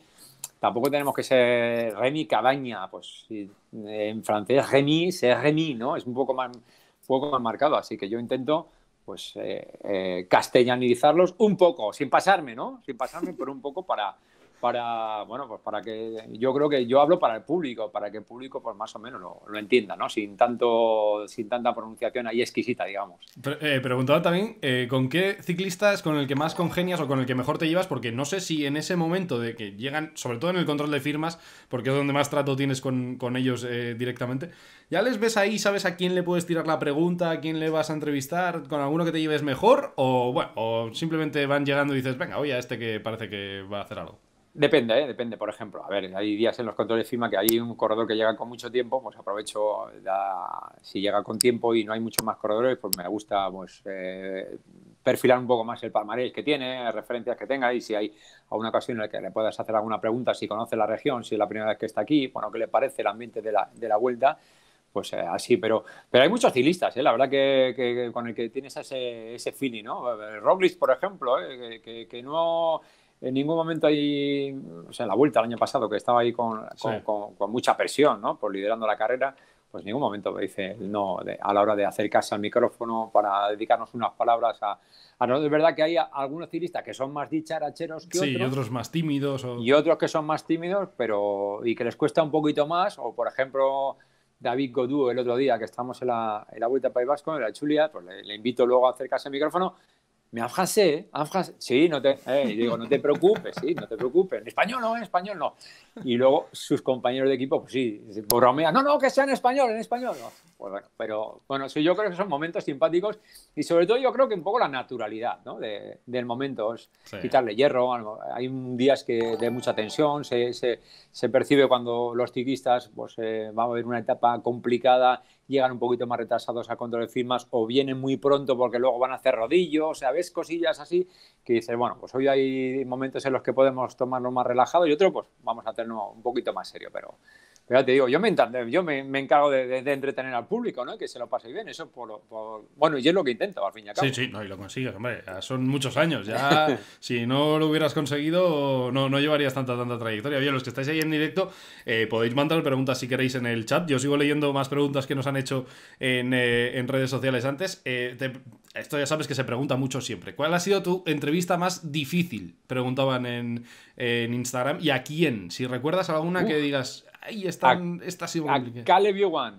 tampoco tenemos que ser Remy Cabaña, pues en francés Remy, es Remy, ¿no? Es un poco más, un poco más marcado, así que yo intento pues eh, eh, castellanizarlos un poco, sin pasarme, ¿no? Sin pasarme, pero un poco para, para, bueno, pues para que, yo creo que yo hablo para el público, para que el público pues más o menos lo, entienda, ¿no? Sin tanto, sin tanta pronunciación ahí exquisita, digamos. Eh, preguntaba también, eh, ¿con qué ciclistas con el que más congenias o con el que mejor te llevas? Porque no sé si en ese momento de que llegan, sobre todo en el control de firmas, porque es donde más trato tienes con, ellos eh, directamente, ya les ves ahí, sabes a quién le puedes tirar la pregunta, a quién le vas a entrevistar, con alguno que te lleves mejor, o bueno, o simplemente van llegando y dices, venga, oye, a este que parece que va a hacer algo. Depende, ¿eh? depende. Por ejemplo, a ver, hay días en los controles FIMA que hay un corredor que llega con mucho tiempo, pues aprovecho, si llega con tiempo y no hay muchos más corredores, pues me gusta pues, eh, perfilar un poco más el palmarés que tiene, referencias que tenga y si hay alguna ocasión en la que le puedas hacer alguna pregunta, si conoce la región, si es la primera vez que está aquí, bueno, qué le parece el ambiente de la, vuelta, pues eh, así, pero, pero hay muchos ciclistas, ¿eh? la verdad que, con el que tienes ese, ese feeling, ¿no? Robles, por ejemplo, que, no en ningún momento ahí, o sea, en la vuelta el año pasado, que estaba ahí con, mucha presión, ¿no? Por liderando la carrera, pues en ningún momento me dice no a la hora de acercarse al micrófono para dedicarnos unas palabras a, es verdad que hay algunos ciclistas que son más dicharacheros que sí, otros. y otros más tímidos. Y otros que son más tímidos, pero. y que les cuesta un poquito más. O por ejemplo, David Godú el otro día, que estamos en la, la Vuelta al País Vasco, en la Chulia, pues le, invito luego a acercarse al micrófono me en francés, sí, no te, eh, digo, no te preocupes, sí, no te preocupes, en español no, en español no. Y luego sus compañeros de equipo, pues sí, bromean, no, no, que sea en español, en español pero bueno, sí, yo creo que son momentos simpáticos y sobre todo yo creo que un poco la naturalidad del momento, es quitarle hierro, hay días que de mucha tensión, se, percibe cuando los ciclistas, pues eh, a haber una etapa complicada llegan un poquito más retrasados a control de firmas o vienen muy pronto porque luego van a hacer rodillos, o sea, ves cosillas así que dices, bueno, pues hoy hay momentos en los que podemos tomarlo más relajado y otro, pues vamos a hacerlo un poquito más serio, pero pero te digo, yo me, yo me, encargo de, entretener al público, ¿no? Que se lo pase bien, eso por, por... Bueno, y es lo que intento, al fin y al cabo. Sí, sí, no, y lo consigues, hombre. son muchos años, ya (laughs) si no lo hubieras conseguido, no, no llevarías tanta, tanta trayectoria. Bien, los que estáis ahí en directo, eh, podéis mandar preguntas si queréis en el chat. Yo sigo leyendo más preguntas que nos han hecho en, eh, redes sociales antes. Eh, esto ya sabes que se pregunta mucho siempre. ¿Cuál ha sido tu entrevista más difícil? Preguntaban en, Instagram. ¿Y a quién? Si recuerdas alguna que digas, Ahí está, está A Caleb Ewan.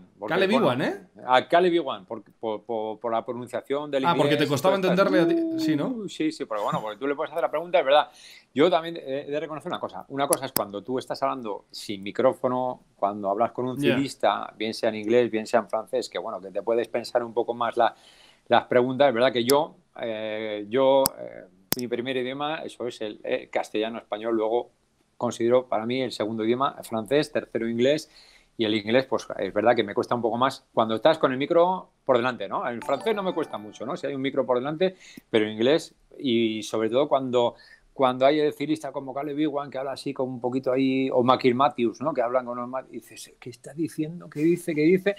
¿eh? A Caleb por, por, por, la pronunciación del Ah, porque te costaba entenderle a ti. Uh, sí, ¿no? Sí, sí, pero bueno, porque tú le puedes hacer la pregunta, es verdad. Yo también he de reconocer una cosa. Una cosa es cuando tú estás hablando sin micrófono, cuando hablas con un civilista, bien sea en inglés, bien sea en francés, que bueno, que te puedes pensar un poco más las preguntas. Es verdad que yo, eh, yo eh, mi primer idioma, eso es el eh, castellano-español, luego considero para mí el segundo idioma francés, tercero inglés y el inglés, pues es verdad que me cuesta un poco más cuando estás con el micro por delante, ¿no? El francés no me cuesta mucho, ¿no? Si hay un micro por delante, pero el inglés y sobre todo cuando cuando hay decirista como Caleb Ewan que habla así con un poquito ahí, o Makir Matthews, ¿no? Que hablan con los y dices, ¿qué está diciendo? ¿Qué dice? ¿Qué dice?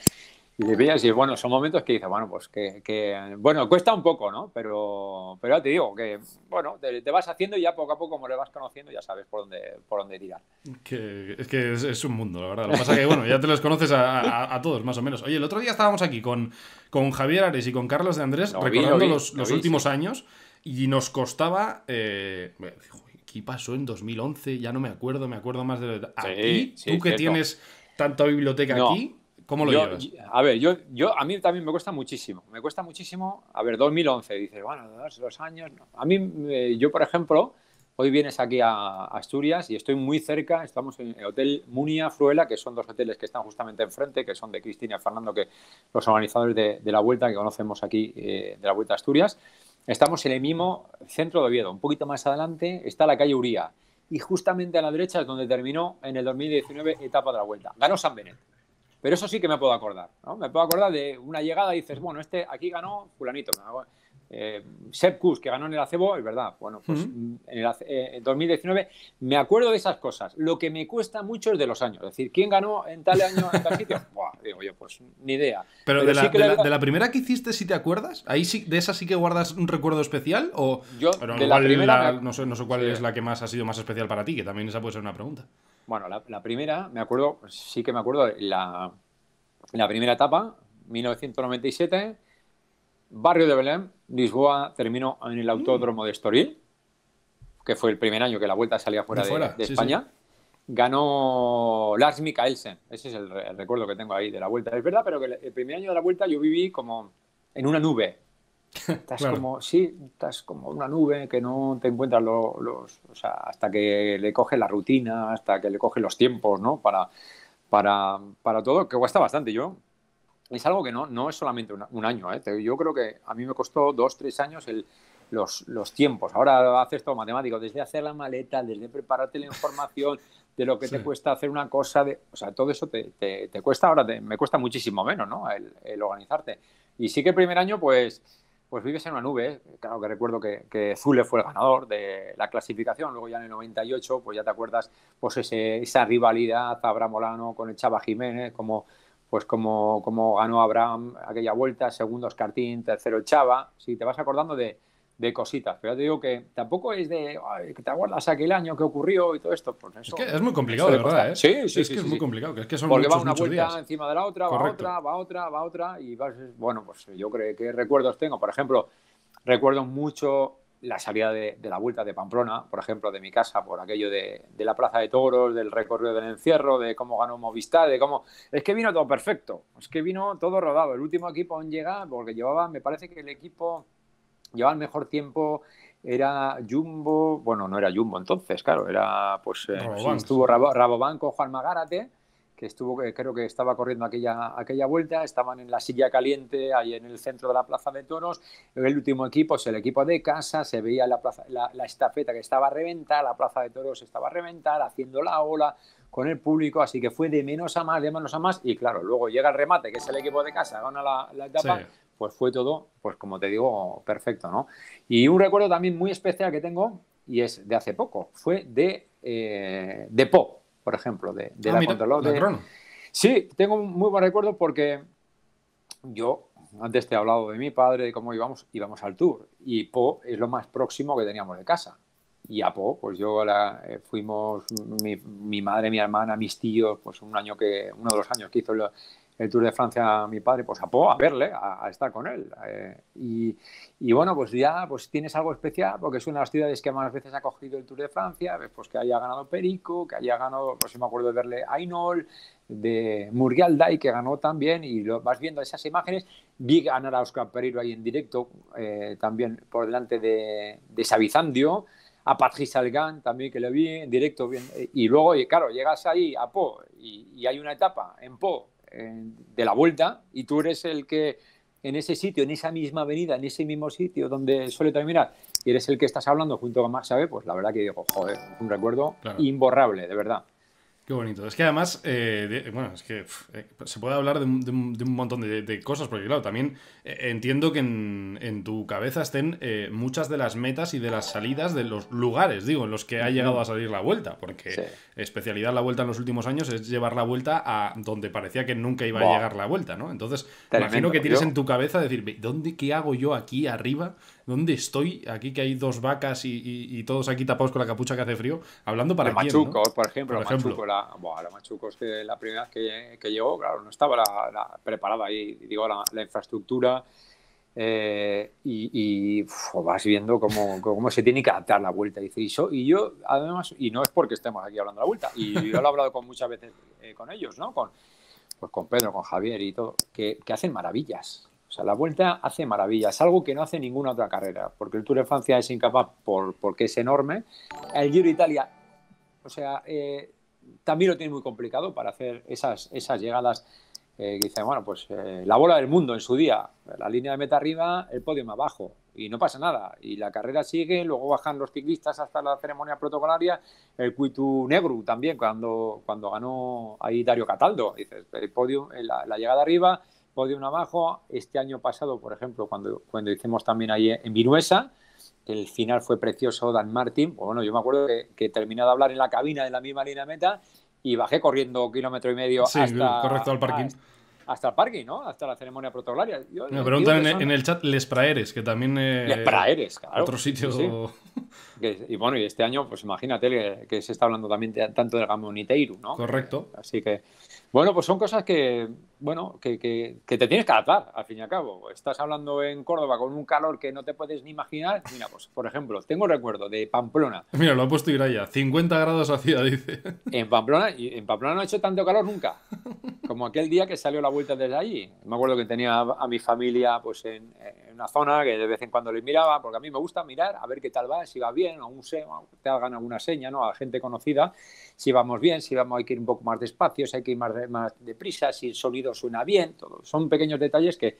Y te pillas y bueno, son momentos que dices, bueno, pues que, bueno, cuesta un poco, ¿no? Pero, pero te digo que, bueno, te, vas haciendo y ya poco a poco, como le vas conociendo, ya sabes por dónde, por dónde tirar. es que es, un mundo, la verdad. Lo que pasa es que, bueno, ya te los conoces a, todos, más o menos. Oye, el otro día estábamos aquí con, Javier Ares y con Carlos de Andrés, recordando los, últimos años, y nos costaba, eh, ¿qué pasó en 2011? Ya no me acuerdo, me acuerdo más de... Aquí, tú que tienes tanta biblioteca aquí lo A ver, yo, yo, a mí también me cuesta muchísimo. Me cuesta muchísimo, a ver, 2011, dices, bueno, dos, años. A mí, eh, yo, por ejemplo, hoy vienes aquí a Asturias y estoy muy cerca, estamos en el Hotel Munia Fruela, que son dos hoteles que están justamente enfrente, que son de Cristina y Fernando, que los organizadores de, la Vuelta, que conocemos aquí, eh, de la Vuelta a Asturias. Estamos en el mismo centro de Oviedo, un poquito más adelante está la calle Uría. Y justamente a la derecha es donde terminó en el 2019 etapa de la Vuelta. Ganó San Benet. Pero eso sí que me puedo acordar, ¿no? Me puedo acordar de una llegada y dices, bueno, este aquí ganó fulanito. Eh, Sepp que ganó en el acebo, es verdad. Bueno, pues mm, en el 2019 eh, me acuerdo de esas cosas. Lo que me cuesta mucho es de los años. Es decir, ¿quién ganó en tal año en tal sitio? (laughs) Buah, digo yo, pues ni idea. Pero, de, la, de, la, primera que hiciste, ¿sí te acuerdas, ahí sí, de esa sí que guardas un recuerdo especial o yo, de la primera, no, sé, no sé cuál es la que más ha sido más especial para ti, que también esa puede ser una pregunta. Bueno, la, primera, me acuerdo, sí que me acuerdo, la, primera etapa, 1997, barrio de Belén, Lisboa terminó en el autódromo de Estoril, que fue el primer año que la vuelta salía fuera de, España. Ganó Lars Mikaelsen, ese es el, recuerdo que tengo ahí de la vuelta. Es verdad, pero que el primer año de la vuelta yo viví como en una nube, (laughs) Estás como, sí, estás como una nube que no te encuentras los, o sea, hasta que le coge la rutina, hasta que le coge los tiempos, ¿no? Para, para, para todo, que cuesta bastante. Yo, es algo que no, no es solamente un, año, ¿eh? Yo creo que a mí me costó dos, tres años el, los, los, tiempos. Ahora haces todo matemático, desde hacer la maleta, desde prepararte la información, de lo que te cuesta hacer una cosa, de, o sea, todo eso te, te, cuesta, ahora me cuesta muchísimo menos, ¿no? el organizarte. Y sí que el primer año, pues pues vives en una nube. Claro que recuerdo que, Zule fue el ganador de la clasificación, luego ya en el 98, pues ya te acuerdas, pues esa rivalidad Abraham Molano con el Chava Jiménez, como pues como, como ganó Abraham aquella vuelta, segundo Escartín, tercero Chava, si te vas acordando de, de cositas. Pero te digo que tampoco es de que te aguardas aquel año que ocurrió y todo esto. Pues es muy complicado, de verdad. ¿eh? Sí, sí, es que es muy complicado. Porque va una vuelta encima de la otra, va otra, va otra, va otra. Y vas, bueno, pues yo creo que recuerdos tengo. Por ejemplo, recuerdo mucho la salida de, la vuelta de Pamplona, por ejemplo, de mi casa, por aquello de, la Plaza de Toros, del recorrido del encierro, de cómo ganó Movistar, de cómo... Es que vino todo perfecto, es que vino todo rodado. El último equipo en llega, porque llevaba, me parece que el equipo llevaba el mejor tiempo era Jumbo, bueno, no era Jumbo entonces, claro, era pues eh, estuvo Rabobanco, Juan Magárate, que estuvo creo que estaba corriendo aquella aquella vuelta, estaban en la silla caliente ahí en el centro de la Plaza de Toros, el último equipo, es el equipo de casa, se veía la, plaza, la, estafeta que estaba a la Plaza de Toros estaba a reventar, haciendo la ola con el público, así que fue de menos a más, de menos a más, y claro, luego llega el remate, que es el equipo de casa, gana la, etapa pues fue todo, pues como te digo, perfecto, ¿no? Y un recuerdo también muy especial que tengo, y es de hace poco, fue de, eh, de Pop, por ejemplo, de, ah, la de... Sí, tengo un muy buen recuerdo porque yo antes te he hablado de mi padre, de cómo íbamos, íbamos al tour, y Po es lo más próximo que teníamos de casa. Y a Po, pues yo eh, fuimos, mi, madre, mi hermana, mis tíos, pues un año que, uno de los años que hizo el, el Tour de Francia mi padre, pues a, po, a verle, a, estar con él. Eh, y, bueno, pues ya pues tienes algo especial, porque es una de las ciudades que más veces ha cogido el Tour de Francia, eh, pues que haya ganado Perico, que haya ganado, pues me acuerdo de verle Ainol, de y que ganó también, y lo vas viendo esas imágenes. Vi ganar a Oscar Pereiro ahí en directo, eh, también por delante de, de Sabizandio a Patrice Algan también que lo vi en directo bien y luego claro llegas ahí a Po y, y hay una etapa en Po de la vuelta y tú eres el que en ese sitio, en esa misma avenida, en ese mismo sitio donde suele terminar, y eres el que estás hablando junto con Max Sabe, pues la verdad que digo, joder, un recuerdo imborrable, de verdad. Qué bonito. Es que además, eh, bueno, es que eh, se puede hablar de, un montón de, cosas, porque claro, también eh, entiendo que en, tu cabeza estén muchas de las metas y de las salidas de los lugares, digo, en los que ha llegado a salir la vuelta, porque especialidad la vuelta en los últimos años es llevar la vuelta a donde parecía que nunca iba a llegar la vuelta, ¿no? Entonces, imagino que tienes en tu cabeza decir, ¿dónde, qué hago yo aquí arriba ¿Dónde estoy? Aquí que hay dos vacas y, todos aquí tapados con la capucha que hace frío. Hablando para quién, ¿no? por ejemplo. Por ejemplo. la, bueno, que la primera vez que, llegó, claro, no estaba la, preparada ahí. Digo, la, infraestructura... Eh, y, vas viendo cómo, se tiene que adaptar la vuelta. Dice, y, y, yo, además, y no es porque estemos aquí hablando de la vuelta, y yo lo he hablado con muchas veces eh, con ellos, ¿no? Con, pues con Pedro, con Javier y todo, que, que hacen maravillas. O sea, la vuelta hace maravillas, algo que no hace ninguna otra carrera, porque el Tour de Francia es incapaz porque es enorme. El Giro de Italia, o sea, eh, también lo tiene muy complicado para hacer esas, esas llegadas eh, dicen, bueno, pues eh, la bola del mundo en su día, la línea de meta arriba, el podio abajo, y no pasa nada. Y la carrera sigue, luego bajan los ciclistas hasta la ceremonia protocolaria, el Cuitu Negro también, cuando, cuando ganó ahí Dario Cataldo, dices, el podio, eh, la llegada arriba, de un abajo. Este año pasado, por ejemplo, cuando, cuando hicimos también ahí en Vinuesa, el final fue precioso, Dan Martin. Pues bueno, yo me acuerdo que, que terminé de hablar en la cabina de la misma línea meta y bajé corriendo kilómetro y medio hasta, correcto, al parking. Hasta, el parking, ¿no? Hasta la ceremonia protocolaria. me preguntan en, el chat Les Praeres, que también... Eh, Les Praeres, claro. Otro sitio... y bueno, y este año, pues imagínate que, se está hablando también tanto del Gamoniteiru, ¿no? Correcto. Así que... Bueno, pues son cosas que, bueno, que, que, te tienes que adaptar, al fin y al cabo. Estás hablando en Córdoba con un calor que no te puedes ni imaginar. Mira, pues, por ejemplo, tengo recuerdo de Pamplona. Mira, lo ha puesto Iraya, 50 grados hacía, dice. En Pamplona, en Pamplona no ha hecho tanto calor nunca, como aquel día que salió la vuelta desde allí. Me acuerdo que tenía a mi familia pues en, una zona que de vez en cuando les miraba, porque a mí me gusta mirar, a ver qué tal va, si va bien, aún se te hagan alguna seña, ¿no? A gente conocida, si vamos bien, si vamos, hay que ir un poco más despacio, si hay que ir más de más deprisa, si el sonido suena bien, son pequeños detalles que,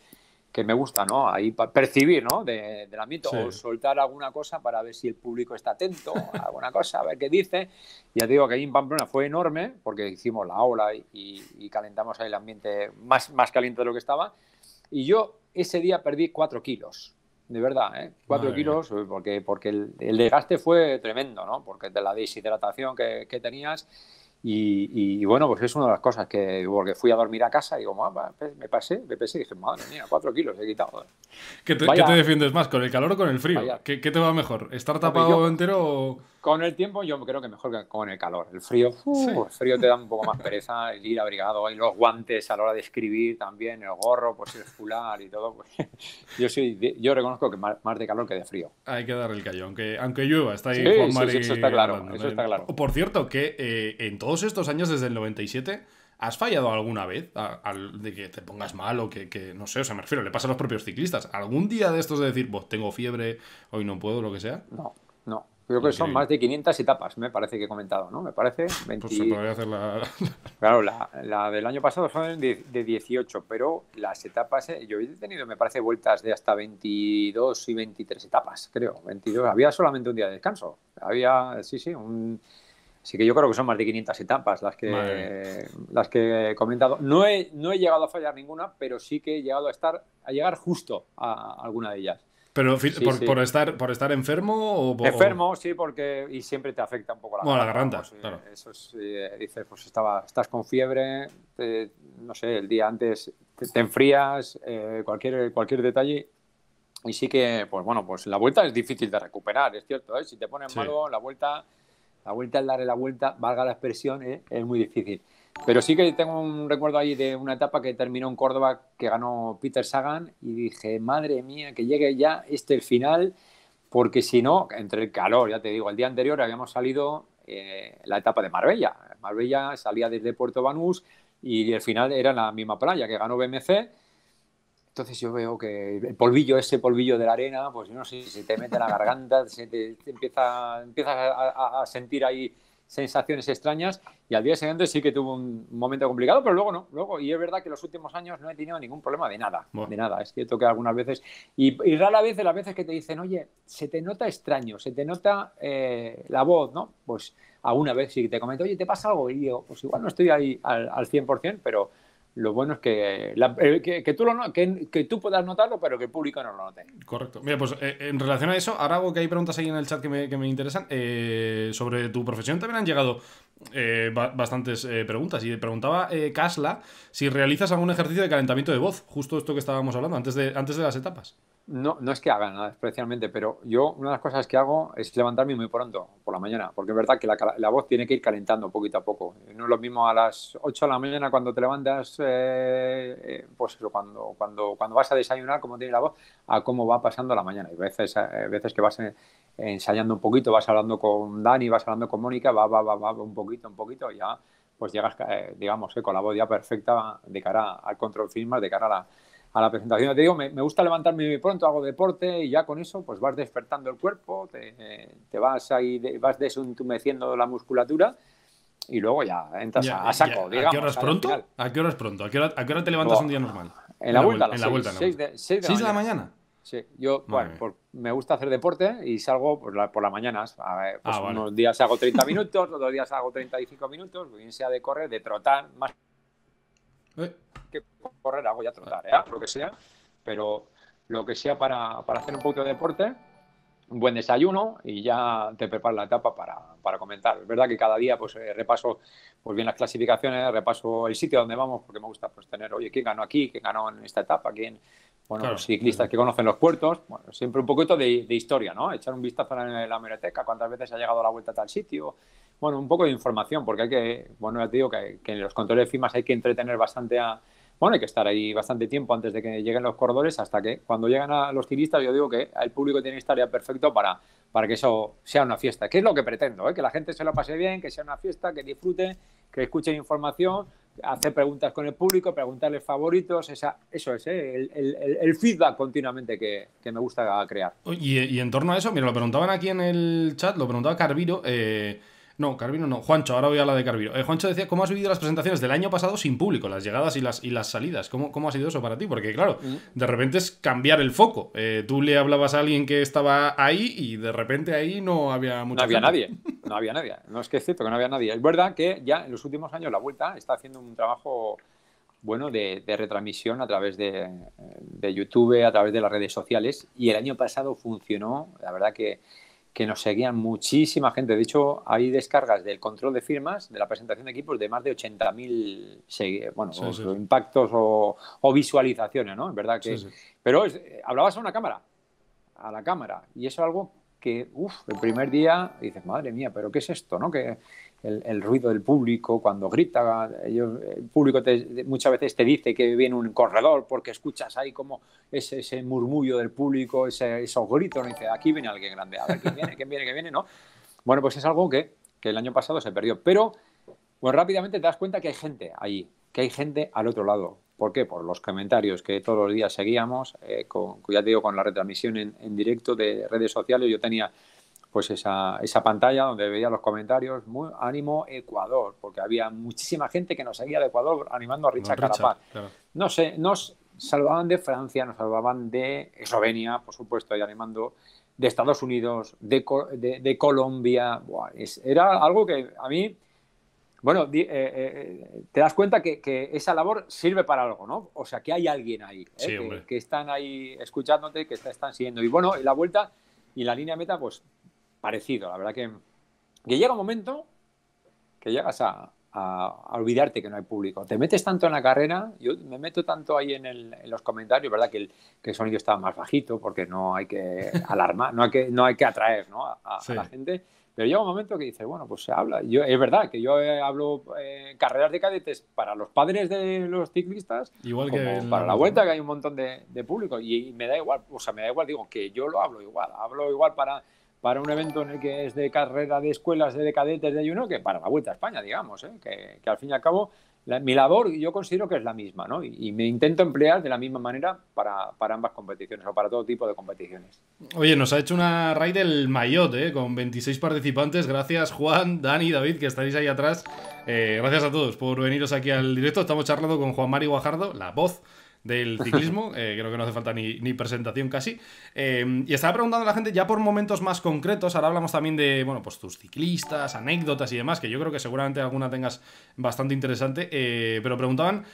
que me gusta, ¿no? Ahí percibir, ¿no? De, del ambiente, o soltar alguna cosa para ver si el público está atento a alguna cosa, a ver qué dice. Ya te digo que ahí en Pamplona fue enorme, porque hicimos la ola y, y, calentamos ahí el ambiente más, más caliente de lo que estaba. Y yo ese día perdí cuatro kilos, de verdad, ¿eh? 4 kilos, porque, porque el, desgaste fue tremendo, ¿no? Porque de la deshidratación que, que tenías y, bueno, pues es una de las cosas que, porque fui a dormir a casa y digo, me pasé, me pesé y dije, madre mía, cuatro kilos he quitado. Eh". ¿Qué te, defiendes más, con el calor o con el frío? ¿Qué, te va mejor? ¿Estar tapado entero o...? Con el tiempo yo creo que mejor que con el calor. El frío, el frío te da un poco más pereza, el ir abrigado, y los guantes a la hora de escribir también, el gorro por pues, si fular y todo. Pues, (laughs) yo sí yo reconozco que más, de calor que de frío. Hay que dar el callo, aunque, aunque llueva, está ahí sí, sí, eso está claro, eso ¿eh? está claro. Oh, por cierto, que eh, en todos estos años, desde el 97... ¿Has fallado alguna vez de que te pongas mal o que, no sé, o sea, me refiero, le pasa a los propios ciclistas? ¿Algún día de estos de decir, tengo fiebre, hoy no puedo, lo que sea? No, no, creo que son más de 500 etapas, me parece que he comentado, ¿no? Me parece. Pues la... (laughs) claro, la, del año pasado son de, 18, pero las etapas, eh, yo he tenido, me parece, vueltas de hasta 22 y 23 etapas, creo. 22, había solamente un día de descanso. Había, sí, sí, un... Así que yo creo que son más de 500 etapas las que, las que he comentado. No he, no he llegado a fallar ninguna, pero sí que he llegado a estar, a llegar justo a alguna de ellas. Pero por, estar por estar enfermo o enfermo, sí, porque y siempre te afecta un poco la, garganta. Eh, eso es, eh, dices, pues estaba, estás con fiebre, no sé, el día antes te, enfrías, eh, cualquier cualquier detalle. Y sí que, pues bueno, pues la vuelta es difícil de recuperar, es cierto. Si te pones malo, la vuelta, la vuelta al darle la vuelta, valga la expresión, es muy difícil. Pero sí que tengo un recuerdo ahí de una etapa que terminó en Córdoba, que ganó Peter Sagan, y dije, madre mía, que llegue ya este final, porque si no, entre el calor, ya te digo, el día anterior habíamos salido eh, la etapa de Marbella. Marbella salía desde Puerto Banús y el final era la misma playa que ganó BMC. Entonces yo veo que el polvillo, ese polvillo de la arena, pues yo no sé si se te mete en la garganta, se te, empieza, empiezas a, a sentir ahí sensaciones extrañas y al día siguiente sí que tuvo un momento complicado, pero luego no, luego, y es verdad que los últimos años no he tenido ningún problema de nada, de nada, es cierto que algunas veces, y, rara vez de las veces que te dicen, oye, se te nota extraño, se te nota eh, la voz, ¿no? Pues alguna vez sí te comento, oye, ¿te pasa algo? Y digo, pues igual no estoy ahí al 100%, pero lo bueno es que, eh, eh, tú tú puedas notarlo, pero que el público no lo note. Correcto. Mira, pues eh, en relación a eso, ahora hago que hay preguntas ahí en el chat que me, que me interesan. sobre tu profesión también han llegado bastantes preguntas. Y preguntaba Casla si realizas algún ejercicio de calentamiento de voz, justo esto que estábamos hablando, antes de, antes de las etapas no, no es que haga nada especialmente, pero yo una de las cosas que hago es levantarme muy pronto, por la mañana, porque es verdad que la, la voz tiene que ir calentando poquito a poco. No es lo mismo a las 8 de la mañana cuando te levantas, eh, eh, pues cuando, cuando, cuando vas a desayunar, como tiene la voz, a cómo va pasando la mañana. Y veces, eh, veces que vas ensayando un poquito, vas hablando con Dani, vas hablando con Mónica, va, va, va, va, un poquito, un poquito, ya pues llegas, digamos, con la voz ya perfecta de cara al control firma, de cara a la a la presentación. Te digo, me, me, gusta levantarme muy pronto, hago deporte y ya con eso pues vas despertando el cuerpo, te, te vas ahí, vas desentumeciendo la musculatura y luego ya entras a, saco, ¿A qué horas pronto? ¿A qué horas pronto? ¿A qué hora, a qué hora te levantas un día normal? En la, vuelta, en la vuelta. de, seis de, ¿Seis la, de mañana? la mañana. Sí, yo, bueno, me gusta hacer deporte y salgo por, la, por las mañanas. pues ah, unos días hago 30 minutos, otros días hago 35 minutos, bien sea de correr, de trotar, más. Eh, que correr hago ya trotar, ¿eh? lo que sea, pero lo que sea para, para hacer un poquito de deporte, un buen desayuno y ya te preparo la etapa para, para comentar. Es verdad que cada día pues eh, repaso pues bien las clasificaciones, repaso el sitio donde vamos porque me gusta pues tener, oye, ¿quién ganó aquí? ¿Quién ganó en esta etapa? ¿Quién? Bueno, los ciclistas que conocen los puertos, bueno, siempre un poquito de, de historia, ¿no? Echar un vistazo en la meroteca, cuántas veces ha llegado a la vuelta a tal sitio, bueno, un poco de información, porque hay que, bueno, ya te digo que, en los controles de firmas hay que entretener bastante a, bueno, hay que estar ahí bastante tiempo antes de que lleguen los corredores, hasta que cuando llegan a los ciclistas yo digo que el público tiene que estar ya perfecto para, para que eso sea una fiesta, que es lo que pretendo, ¿eh? que la gente se lo pase bien, que sea una fiesta, que disfruten, que escuchen información, hacer preguntas con el público, preguntarles favoritos, esa, eso es, ¿eh? el, feedback continuamente que, me gusta crear. Y, y, en torno a eso, mira, lo preguntaban aquí en el chat, lo preguntaba Carviro. Eh no, Carvino no. Juancho, ahora voy a la de Carvino. Eh, Juancho decía, ¿cómo has vivido las presentaciones del año pasado sin público? Las llegadas y las, y las salidas. ¿Cómo, ¿Cómo ha sido eso para ti? Porque, claro, mm. de repente es cambiar el foco. Eh, tú le hablabas a alguien que estaba ahí y de repente ahí no había mucha No había nadie. No había nadie. No es que es cierto que no había nadie. Es verdad que ya en los últimos años la Vuelta está haciendo un trabajo bueno de, retransmisión a través de, de YouTube, a través de las redes sociales. Y el año pasado funcionó. La verdad que que nos seguían muchísima gente. De hecho, hay descargas del control de firmas, de la presentación de equipos, de más de 80.000 bueno, impactos o, visualizaciones, ¿no? Es verdad que... Pero es, hablabas a una cámara, a la cámara, y eso es algo que, uff, el primer día dices, madre mía, pero ¿qué es esto? ¿no? Que, el, ruido del público, cuando grita, el público muchas veces te dice que viene un corredor porque escuchas ahí como ese, murmullo del público, esos gritos, dice, aquí viene alguien grande, a ver, ¿quién viene? ¿Quién viene? ¿Quién viene? ¿No? Bueno, pues es algo que, el año pasado se perdió, pero pues rápidamente te das cuenta que hay gente ahí, que hay gente al otro lado. ¿Por qué? Por los comentarios que todos los días seguíamos, eh, con, ya te digo, con la retransmisión en, en directo de redes sociales, yo tenía pues esa, esa pantalla donde veía los comentarios, muy ánimo Ecuador, porque había muchísima gente que nos seguía de Ecuador animando a Richard, Carapaz. No sé, nos salvaban de Francia, nos salvaban de Eslovenia, por supuesto, y animando de Estados Unidos, de, Colombia. era algo que a mí bueno, eh, eh, eh, te das cuenta que, esa labor sirve para algo, ¿no? O sea, que hay alguien ahí, que, están ahí escuchándote, que están siguiendo. Y bueno, la vuelta y la línea meta, pues parecido. La verdad que, llega un momento que llegas a, a, olvidarte que no hay público. Te metes tanto en la carrera, yo me meto tanto ahí en, los comentarios, ¿verdad? Que el, que sonido está más bajito porque no hay que alarmar, no hay que, no hay que atraer ¿no? a, la gente. Pero llega un momento que dices, bueno, pues se habla. Yo, es verdad que yo eh, hablo eh, carreras de cadetes para los padres de los ciclistas, igual que para la vuelta, que hay un montón de, público. Y, y, me da igual, o sea, me da igual, digo, que yo lo hablo igual. Hablo igual para para un evento en el que es de carrera de escuelas, de cadetes, de ayuno, que para la Vuelta a España, digamos, ¿eh? que, al fin y al cabo mi labor yo considero que es la misma, ¿no? Y, me intento emplear de la misma manera para, ambas competiciones o para todo tipo de competiciones. Oye, nos ha hecho una raid del Mayotte, ¿eh? con 26 participantes. Gracias Juan, Dani, David, que estáis ahí atrás. Eh, gracias a todos por veniros aquí al directo. Estamos charlando con Juan Mari Guajardo, la voz del ciclismo, (laughs) eh, creo que no hace falta ni, presentación casi. Eh, y estaba preguntando a la gente ya por momentos más concretos, ahora hablamos también de, bueno, pues tus ciclistas, anécdotas y demás, que yo creo que seguramente alguna tengas bastante interesante, eh, pero preguntaban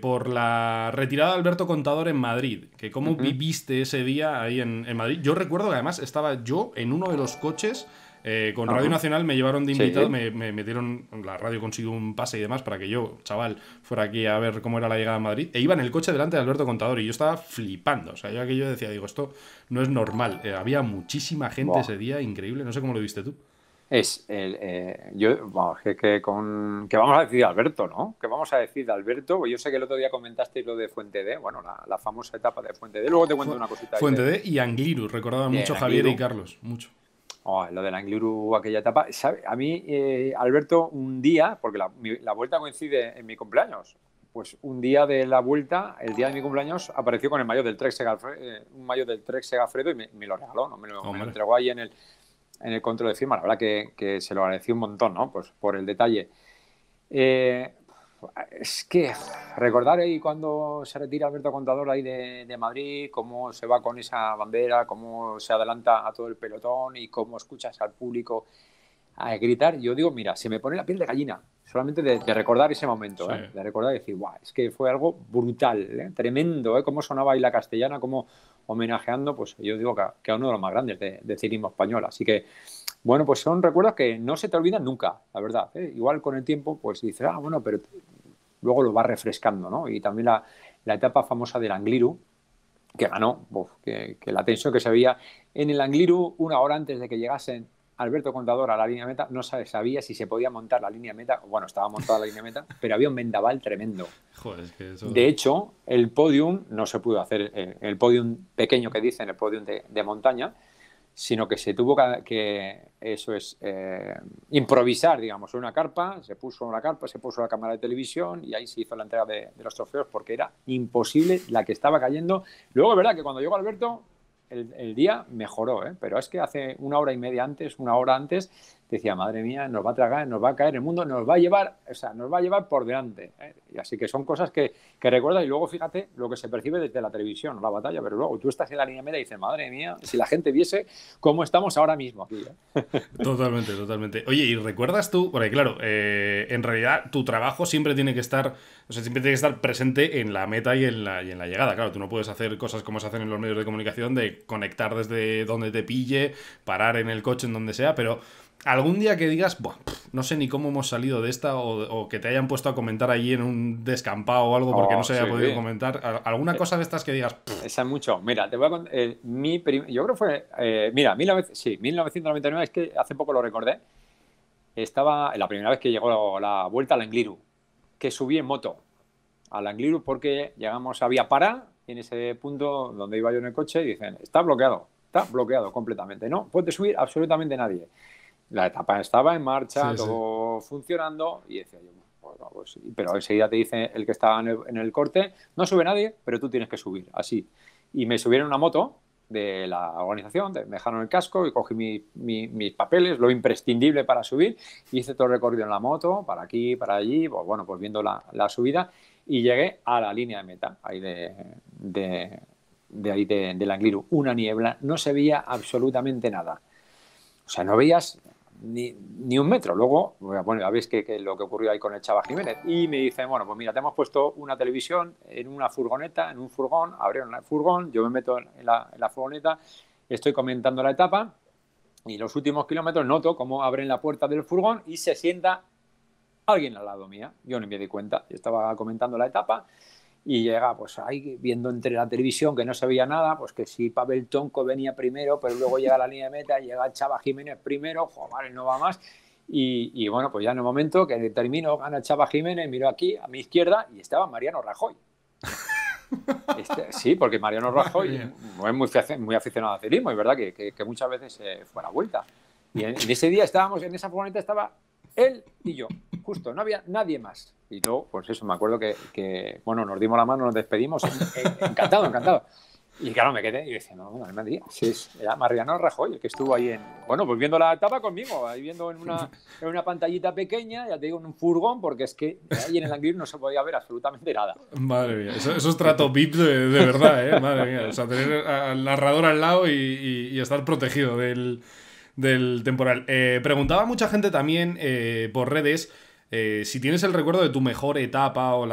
por la retirada de Alberto Contador en Madrid, que cómo viviste ese día ahí en, en Madrid. Yo recuerdo que además estaba yo en uno de los coches eh, con Radio Nacional me llevaron de invitado, Me, metieron, la radio consiguió un pase y demás para que yo, chaval, fuera aquí a ver cómo era la llegada a Madrid. E iba en el coche delante de Alberto Contador y yo estaba flipando. O sea, yo aquello decía, digo, esto no es normal. Eh, había muchísima gente ese día, increíble. No sé cómo lo viste tú. Es el, eh, yo, vamos, que, con, que vamos a decir de Alberto, ¿no? Que vamos a decir de Alberto. Yo sé que el otro día comentaste lo de Fuente D, bueno, la, famosa etapa de Fuente D. Luego te cuento una cosita. Fuente D y Angliru, recordaba mucho Javier y Carlos, mucho. Oh, lo lo la Angliru, aquella etapa. A mí, eh, Alberto, un día, porque la, vuelta coincide en mi cumpleaños, pues un día de la vuelta, el día de mi cumpleaños, apareció con el mayo eh, del Trek Segafredo, un del Segafredo y me, lo regaló, me, lo, entregó ahí en el, en el control de firma. La verdad que, se lo agradeció un montón, ¿no? Pues por el detalle. Eh, es que recordar ahí cuando se retira Alberto Contador ahí de, Madrid, cómo se va con esa bandera, cómo se adelanta a todo el pelotón y cómo escuchas al público a gritar. Yo digo, mira, se me pone la piel de gallina, solamente de, recordar ese momento, ¿eh? de recordar y decir, guau, es que fue algo brutal, ¿eh? tremendo, ¿eh? cómo sonaba ahí la castellana, cómo homenajeando, pues yo digo que, a uno de los más grandes de, de cinismo español. Así que bueno, pues son recuerdos que no se te olvidan nunca, la verdad. ¿eh? Igual con el tiempo, pues dices, ah, bueno, pero luego lo vas refrescando, ¿no? Y también la, etapa famosa del Angliru, que ganó, que, la tensión que se había. en el Angliru una hora antes de que llegasen Alberto Contador a la línea meta, no sabía si se podía montar la línea meta, bueno, estaba montada la línea meta, (laughs) pero había un vendaval tremendo. Joder, es que eso... De hecho, el podium no se pudo hacer, eh, el podium pequeño que dicen, el podium de, de montaña, sino que se tuvo que, eso es, eh, improvisar, digamos, una carpa, se puso una carpa, se puso la cámara de televisión y ahí se hizo la entrega de, los trofeos porque era imposible la que estaba cayendo. Luego, verdad que cuando llegó Alberto, el, día mejoró, ¿eh? pero es que hace una hora y media antes, una hora antes, decía, madre mía, nos va a tragar, nos va a caer el mundo, nos va a llevar, o sea, nos va a llevar por delante. ¿eh? Y así que son cosas que, que recuerdas y luego fíjate lo que se percibe desde la televisión, la batalla, pero luego tú estás en la línea media y dices, madre mía, si la gente viese cómo estamos ahora mismo ¿eh? (laughs) Totalmente, totalmente. Oye, ¿y recuerdas tú? Porque claro, eh, en realidad tu trabajo siempre tiene que estar, o sea, siempre tiene que estar presente en la meta y en la, y en la llegada. Claro, tú no puedes hacer cosas como se hacen en los medios de comunicación de conectar desde donde te pille, parar en el coche, en donde sea, pero algún día que digas, no sé ni cómo hemos salido de esta, o, que te hayan puesto a comentar allí en un descampado o algo porque oh, no se haya podido comentar, alguna eh, cosa de estas que digas. Pff. Esa mucho. Mira, te voy a contar. Eh, mi yo creo que fue. Eh, mira, sí, 1999, es que hace poco lo recordé. Estaba la primera vez que llegó la vuelta al Angliru, que subí en moto a Angliru porque llegamos a Vía Para, en ese punto donde iba yo en el coche, y dicen, está bloqueado, está bloqueado completamente, no puede subir absolutamente nadie la etapa estaba en marcha, todo funcionando, y decía yo, bueno, pues, pero enseguida te dice el que estaba en el, corte, no sube nadie, pero tú tienes que subir, así. Y me subieron una moto de la organización, me dejaron el casco y cogí mis papeles, lo imprescindible para subir, y hice todo el recorrido en la moto, para aquí, para allí, pues bueno, pues viendo la, subida, y llegué a la línea de meta, ahí de, de, ahí de, de Langliru, una niebla, no se veía absolutamente nada. O sea, no veías ni, un metro. Luego, bueno, ya veis que, que, lo que ocurrió ahí con el Chava Jiménez. Y me dicen, bueno, pues mira, te hemos puesto una televisión en una furgoneta, en un furgón, abrieron el furgón, yo me meto en la, furgoneta, estoy comentando la etapa y los últimos kilómetros noto cómo abren la puerta del furgón y se sienta alguien al lado mía. Yo no me di cuenta, yo estaba comentando la etapa y llega pues ahí viendo entre la televisión que no se veía nada, pues que si Pavel Tonco venía primero, pero luego llega la línea de meta, llega Chava Jiménez primero, joder, no va más. Y, y, bueno, pues ya en el momento que termino, gana Chava Jiménez, miro aquí a mi izquierda y estaba Mariano Rajoy. (laughs) Este, sí, porque Mariano Rajoy no es muy, muy aficionado al ciclismo, es verdad que, que, muchas veces fue a la vuelta. Y en, ese día estábamos, en esa furgoneta estaba él y yo, justo, no había nadie más. Y yo, pues eso, me acuerdo que, bueno, nos dimos la mano, nos despedimos, encantado, encantado. Y claro, me quedé y decía, no, no, no, sí, era Mariano Rajoy, el que estuvo ahí en, bueno, pues viendo la etapa conmigo, ahí viendo en una, en una pantallita pequeña, ya te digo, en un furgón, porque es que ahí en el Anglín no se podía ver absolutamente nada. Madre mía, eso, es trato VIP de, verdad, ¿eh? Madre mía, o sea, tener al narrador al lado y estar protegido del del temporal. Eh, preguntaba mucha gente también eh, por redes eh, si tienes el recuerdo de tu mejor etapa o mm,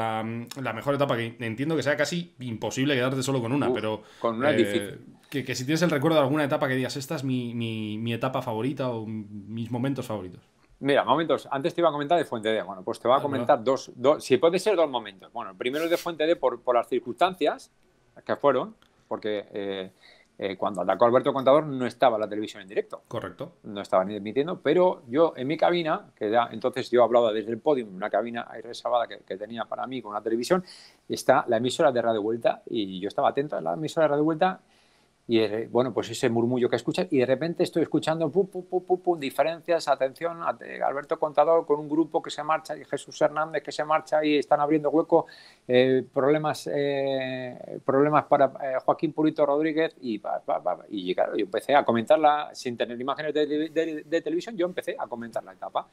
la, mejor etapa, que entiendo que sea casi imposible quedarte solo con una, pero. Con una difícil. Que, si tienes el recuerdo de alguna etapa que digas, esta es mi, etapa favorita o mis momentos favoritos. Mira, momentos. Antes te iba a comentar de Fuente D. Bueno, pues te voy a ah, comentar dos, dos, si puede ser dos momentos. Bueno, el primero es de Fuente D por, por las circunstancias que fueron, porque eh, cuando atacó Alberto Contador no estaba la televisión en directo. Correcto. No estaba ni emitiendo, pero yo en mi cabina, que ya entonces yo hablaba desde el podio, una cabina ahí reservada que, tenía para mí con una televisión, está la emisora de Radio Vuelta y yo estaba atento a la emisora de Radio Vuelta y eh, bueno, pues ese murmullo que escuchas y de repente estoy escuchando diferencias, atención, eh, Alberto Contador con un grupo que se marcha y Jesús Hernández que se marcha y están abriendo hueco, eh, problemas, problemas para Joaquín Purito Rodríguez y, y y claro, yo empecé a comentarla sin tener imágenes de, de, televisión, yo empecé a comentar la etapa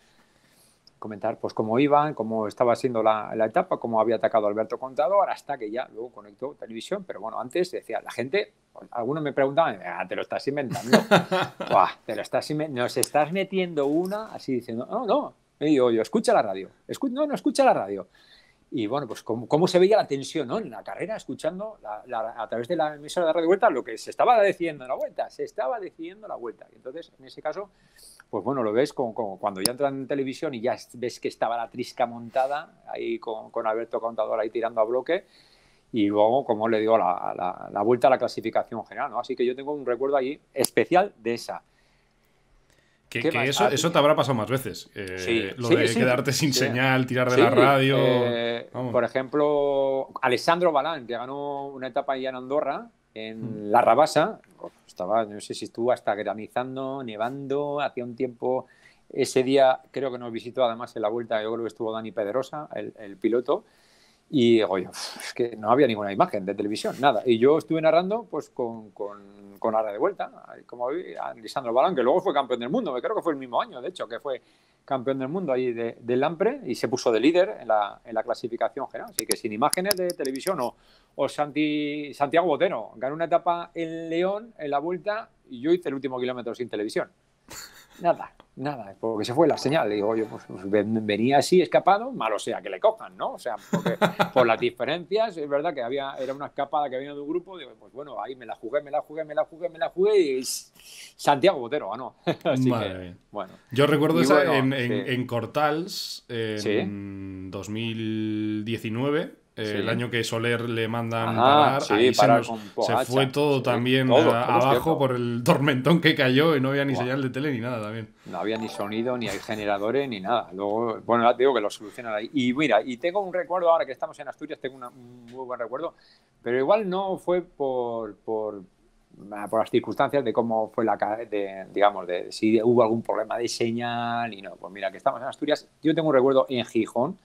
comentar pues cómo iban, cómo estaba siendo la, etapa, cómo había atacado Alberto Contador, hasta que ya luego conectó televisión. Pero bueno, antes decía, la gente, pues, algunos me preguntaban, ah, te lo estás inventando, (laughs) te lo estás nos estás metiendo una así diciendo, no, no, eh, yo, yo, escucha la radio, Escu no, no, escucha la radio y bueno, pues cómo, se veía la tensión ¿no? en la carrera, escuchando a través de la emisora de radio vuelta lo que se estaba diciendo en la vuelta, se estaba decidiendo la vuelta. entonces, en ese caso, pues bueno, lo ves como, cuando ya entran en televisión y ya ves que estaba la trisca montada ahí con, Alberto Contador ahí tirando a bloque y luego, como le digo, la, vuelta a la clasificación general. Así que yo tengo un recuerdo allí especial de esa. Que, eso, ah, eso te habrá pasado más veces. Eh, lo de quedarte sin señal, tirar de la radio. Eh, por ejemplo, Alessandro Balán, que ganó una etapa allá en Andorra, en mm. La Rabasa. Estaba, no sé si estuvo hasta granizando, nevando, hacía un tiempo. Ese día creo que nos visitó además en la vuelta, yo creo que estuvo Dani Pedrosa, el, el piloto. Y yo, es que no había ninguna imagen de televisión, nada. Y yo estuve narrando pues con, con, con Ara de Vuelta, como vi, a Lisandro balón, que luego fue campeón del mundo, me creo que fue el mismo año, de hecho, que fue campeón del mundo ahí de, de Lampre y se puso de líder en la, en la clasificación general. Así que sin imágenes de televisión o, o Santiago Botero ganó una etapa en León en la Vuelta y yo hice el último kilómetro sin televisión nada, nada, porque se fue la señal. Digo, yo pues, pues, venía así escapado, malo sea que le cojan, ¿no? O sea, porque (laughs) por las diferencias, es verdad que había, era una escapada que había de un grupo, pues bueno, ahí me la jugué, me la jugué, me la jugué, me la jugué y Santiago Botero ¿no? (laughs) bueno. Yo recuerdo esa en, en, en, Cortals en 2019 el año que Soler le mandan ah, ahí se, fue todo también abajo por el (laughs) tormentón que cayó y no había ni señal de tele ni nada también. No había ni sonido, ni hay generadores, ni nada. Luego, bueno, digo que lo solucionan ahí. Y mira, y tengo un recuerdo, ahora que estamos en Asturias, tengo un muy buen recuerdo, pero igual no fue por, por, ah, por las circunstancias de cómo fue la de, digamos de si hubo algún problema de señal y no pues mira que estamos en Asturias yo tengo un recuerdo en Gijón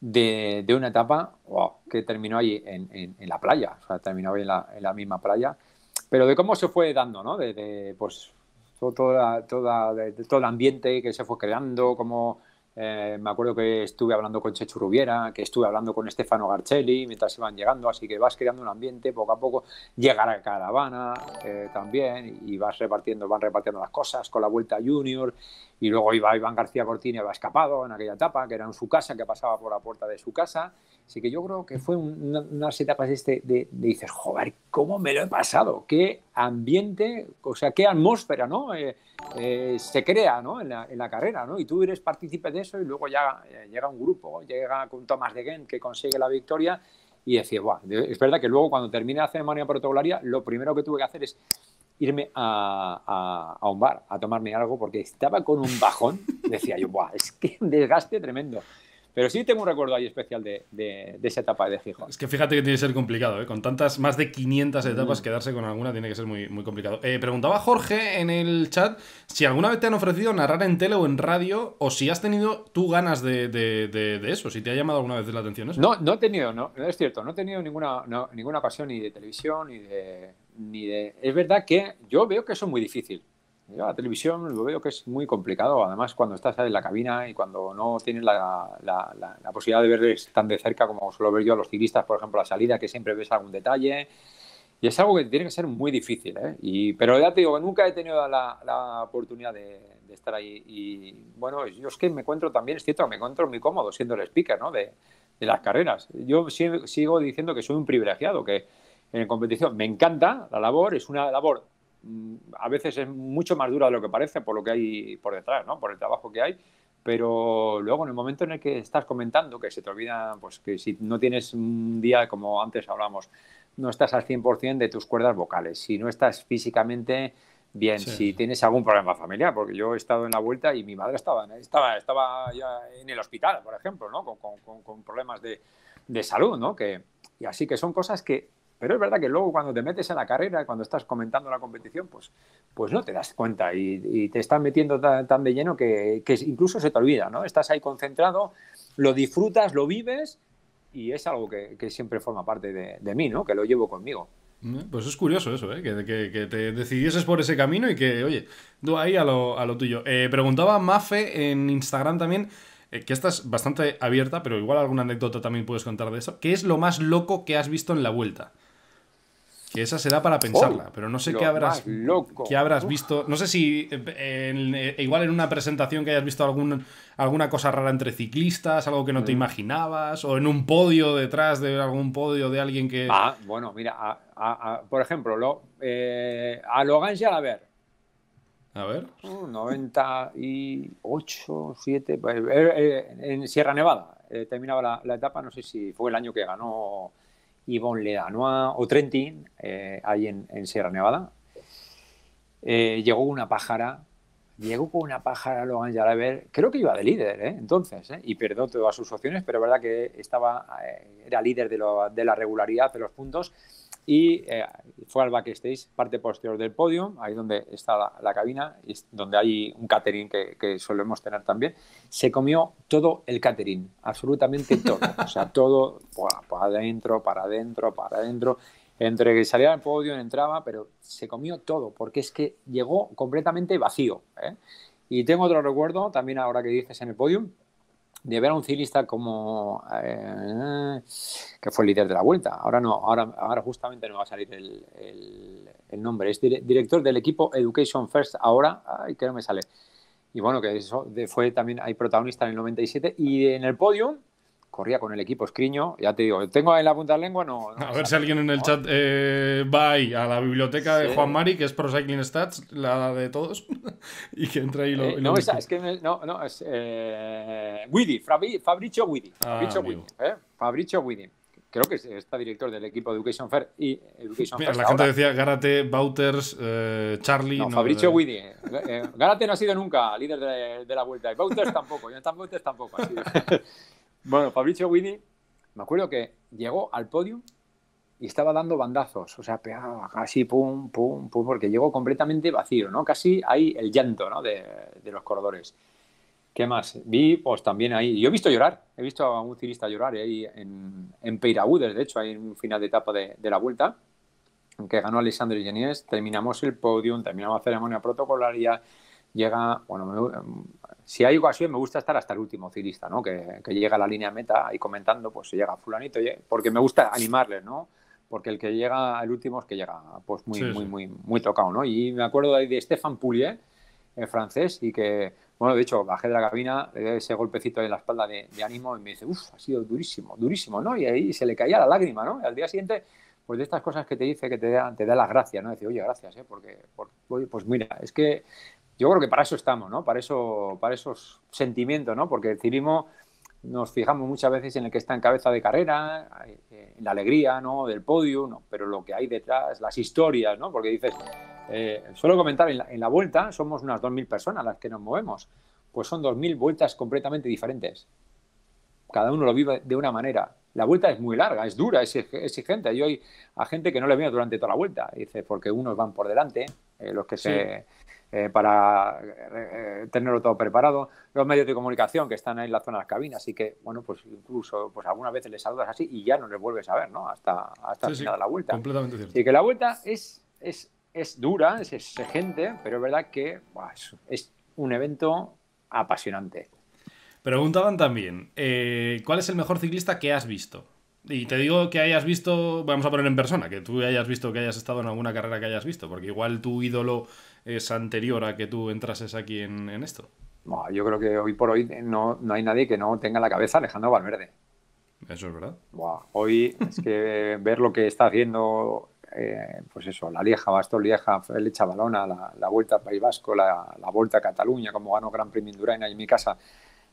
de, una etapa que terminó ahí en, la playa, terminó ahí en la, misma playa, pero de cómo se fue dando, ¿no? De, pues, todo, toda, toda, todo el ambiente que se fue creando, como eh, me acuerdo que estuve hablando con Chechu Rubiera, que estuve hablando con Stefano Garcelli mientras iban llegando, así que vas creando un ambiente poco a poco, llegar a Caravana eh, también y vas repartiendo, van repartiendo las cosas con la Vuelta Junior y luego iba Iván García Cortini, había escapado en aquella etapa, que era en su casa, que pasaba por la puerta de su casa. Así que yo creo que fue unas etapas este de, dices, joder, ¿cómo me lo he pasado? ¿Qué ambiente, o sea, qué atmósfera ¿no? Eh, eh, se crea ¿no? En la, en, la, carrera? ¿no? Y tú eres partícipe de eso y luego ya eh, llega un grupo, llega con Tomás de Genk que consigue la victoria y decía, Buah, es verdad que luego cuando termina la ceremonia protocolaria, lo primero que tuve que hacer es irme a, a, a, un bar a tomarme algo porque estaba con un bajón. (laughs) Decía yo, Buah, es que un desgaste tremendo. Pero sí tengo un recuerdo ahí especial de, de, esa etapa de Gijón. Es que fíjate que tiene que ser complicado, ¿eh? Con tantas, más de 500 mm. etapas, quedarse con alguna tiene que ser muy, muy complicado. Eh, preguntaba Jorge en el chat si alguna vez te han ofrecido narrar en tele o en radio, o si has tenido tú ganas de, de eso, si te ha llamado alguna vez la atención eso. No, no he tenido, no, es cierto, no he tenido ninguna, ninguna pasión ni de televisión, ni de es verdad que yo veo que eso es muy difícil. la televisión lo veo que es muy complicado, además cuando estás en la cabina y cuando no tienes la, posibilidad de verles tan de cerca como suelo ver yo a los ciclistas, por ejemplo, la salida, que siempre ves algún detalle. Y es algo que tiene que ser muy difícil. ¿eh? Y, pero ya te digo, nunca he tenido la, oportunidad de, estar ahí. Y bueno, yo es que me encuentro también, es cierto me encuentro muy cómodo siendo el speaker ¿no? de, de las carreras. Yo sigo diciendo que soy un privilegiado, que en competición. Me encanta la labor, es una labor mm, a veces es mucho más dura de lo que parece por lo que hay por detrás, ¿no? por el trabajo que hay, pero luego en el momento en el que estás comentando, que se te olvida, pues que si no tienes un día, como antes hablamos, no estás al 100% de tus cuerdas vocales, si no estás físicamente bien, si tienes algún problema familiar, porque yo he estado en la vuelta y mi madre estaba, estaba, estaba ya en el hospital, por ejemplo, ¿no? con, con, con problemas de, de salud, ¿no? que, y así que son cosas que pero es verdad que luego cuando te metes en la carrera, cuando estás comentando la competición, pues, pues no te das cuenta y, te estás metiendo tan, de lleno que, incluso se te olvida, ¿no? Estás ahí concentrado, lo disfrutas, lo vives y es algo que, siempre forma parte de, mí, ¿no? Que lo llevo conmigo. Mm, pues es curioso eso, ¿eh? que, te decidieses por ese camino y que, oye, tú ahí a lo, a lo tuyo. Eh, preguntaba Mafe en Instagram también, eh, que estás bastante abierta, pero igual alguna anécdota también puedes contar de eso. ¿Qué es lo más loco que has visto en la vuelta? esa se da para pensarla, oh, pero no sé qué habrás, qué habrás visto. No sé si eh, igual en una presentación que hayas visto algún, alguna cosa rara entre ciclistas, algo que no te mm. imaginabas, o en un podio detrás de algún podio de alguien que. Ah, bueno, mira, por ejemplo, lo, eh, a Logan Jalaber. A ver. 98, mm, 7, pues, eh, eh, en Sierra Nevada. terminaba la etapa, no sé si fue el año que ganó Yvonne Ledanois o Trentin eh, ahí en, Sierra Nevada. Eh, llegó una pájara, llegó con una pájara Logan ver creo que iba de líder eh, entonces, eh, y perdió todas sus opciones, pero verdad que estaba, era líder de, lo, de la regularidad de los puntos y eh, fue al backstage, parte posterior del podio, ahí donde está la, cabina, donde hay un catering que, que, solemos tener también. Se comió todo el catering, absolutamente todo. O sea, todo para, adentro, para adentro, para adentro. Entre que salía al podio, entraba, pero se comió todo, porque es que llegó completamente vacío. ¿eh? Y tengo otro recuerdo, también ahora que dices en el podio, de ver a un ciclista como eh, que fue el líder de la vuelta. Ahora no, ahora, ahora justamente no va a salir el, nombre. Es director del equipo Education First ahora, ay, que no me sale. Y bueno, que eso fue también hay protagonista en el 97 y en el podium corría con el equipo Escriño. Ya te digo, tengo en la punta de lengua, no. a ver si alguien en el chat eh, va a la biblioteca de Juan Mari, que es Pro Cycling Stats, la de todos, (laughs) y que entra ahí y eh, no, es que no, no es. Eh, Widi, Fabricio Widi. Ah, Fabricio ah, Widi, eh, Creo que está director del equipo de Education Fair y La gente decía Gárate, Bauters, Charlie. No, Fabricio Widi. Gárate no ha sido nunca líder de, la vuelta y Bauters tampoco. y Bauters tampoco. Ha sido. (laughs) Bueno, Fabricio Guini, me acuerdo que llegó al podio y estaba dando bandazos, o sea, pegaba ah, casi pum, pum, pum, porque llegó completamente vacío, ¿no? Casi hay el llanto, De, los corredores. ¿Qué más? Vi, pues también ahí, yo he visto llorar, he visto a un ciclista llorar ahí en, en Peiraúdes, de hecho, ahí en un final de etapa de, la vuelta, que ganó Alexandre Genies, terminamos el podium, terminamos la ceremonia protocolaria, llega, bueno, em, si hay ocasión me gusta estar hasta el último ciclista, ¿no? Que, llega a la línea meta y comentando, pues se llega fulanito, porque me gusta animarle, ¿no? Porque el que llega al último es que llega pues muy, muy, muy, muy tocado, ¿no? Y me acuerdo ahí de Stefan Poulier, el eh, francés, y que, bueno, de hecho, bajé de la cabina, le di ese golpecito en la espalda de, ánimo y me dice, uff, ha sido durísimo, durísimo, ¿no? Y ahí se le caía la lágrima, ¿no? Y al día siguiente pues de estas cosas que te dice que te da, te da las gracias, ¿no? Decir, oye, gracias, ¿eh? Porque, porque, pues mira, es que yo creo que para eso estamos, ¿no? Para, eso, para esos sentimientos, ¿no? Porque el civismo nos fijamos muchas veces en el que está en cabeza de carrera, eh, en la alegría, ¿no? Del podio, ¿no? Pero lo que hay detrás, las historias, ¿no? Porque dices, eh, suelo comentar, en la, vuelta somos unas 2.000 personas las que nos movemos. Pues son 2.000 vueltas completamente diferentes. Cada uno lo vive de una manera. La vuelta es muy larga, es dura, es exigente. Yo hay gente que no le veo durante toda la vuelta. Dice, porque unos van por delante, eh, los que se eh, para eh, eh, tenerlo todo preparado. Los medios de comunicación que están ahí en la zona de las cabinas, así que, bueno, pues incluso pues algunas veces les saludas así y ya no les vuelves a ver, ¿no? Hasta, hasta la vuelta. Completamente cierto. Y que la vuelta es, es, dura, es exigente, pero es verdad que es, un evento apasionante. Preguntaban también, ¿cuál es el mejor ciclista que has visto? Y te digo que hayas visto, vamos a poner en persona, que tú hayas visto, que hayas estado en alguna carrera que hayas visto, porque igual tu ídolo es anterior a que tú entrases aquí en, en esto. yo creo que hoy por hoy no, no hay nadie que no tenga la cabeza Alejandro Valverde. Eso es verdad. Hoy es que ver lo que está haciendo, eh, pues eso, la Lieja, Bastón Lieja, Félix Chavalona, la, la, Vuelta a País Vasco, la, la, Vuelta a Cataluña, como ganó Gran Premio Indurain ahí en mi casa,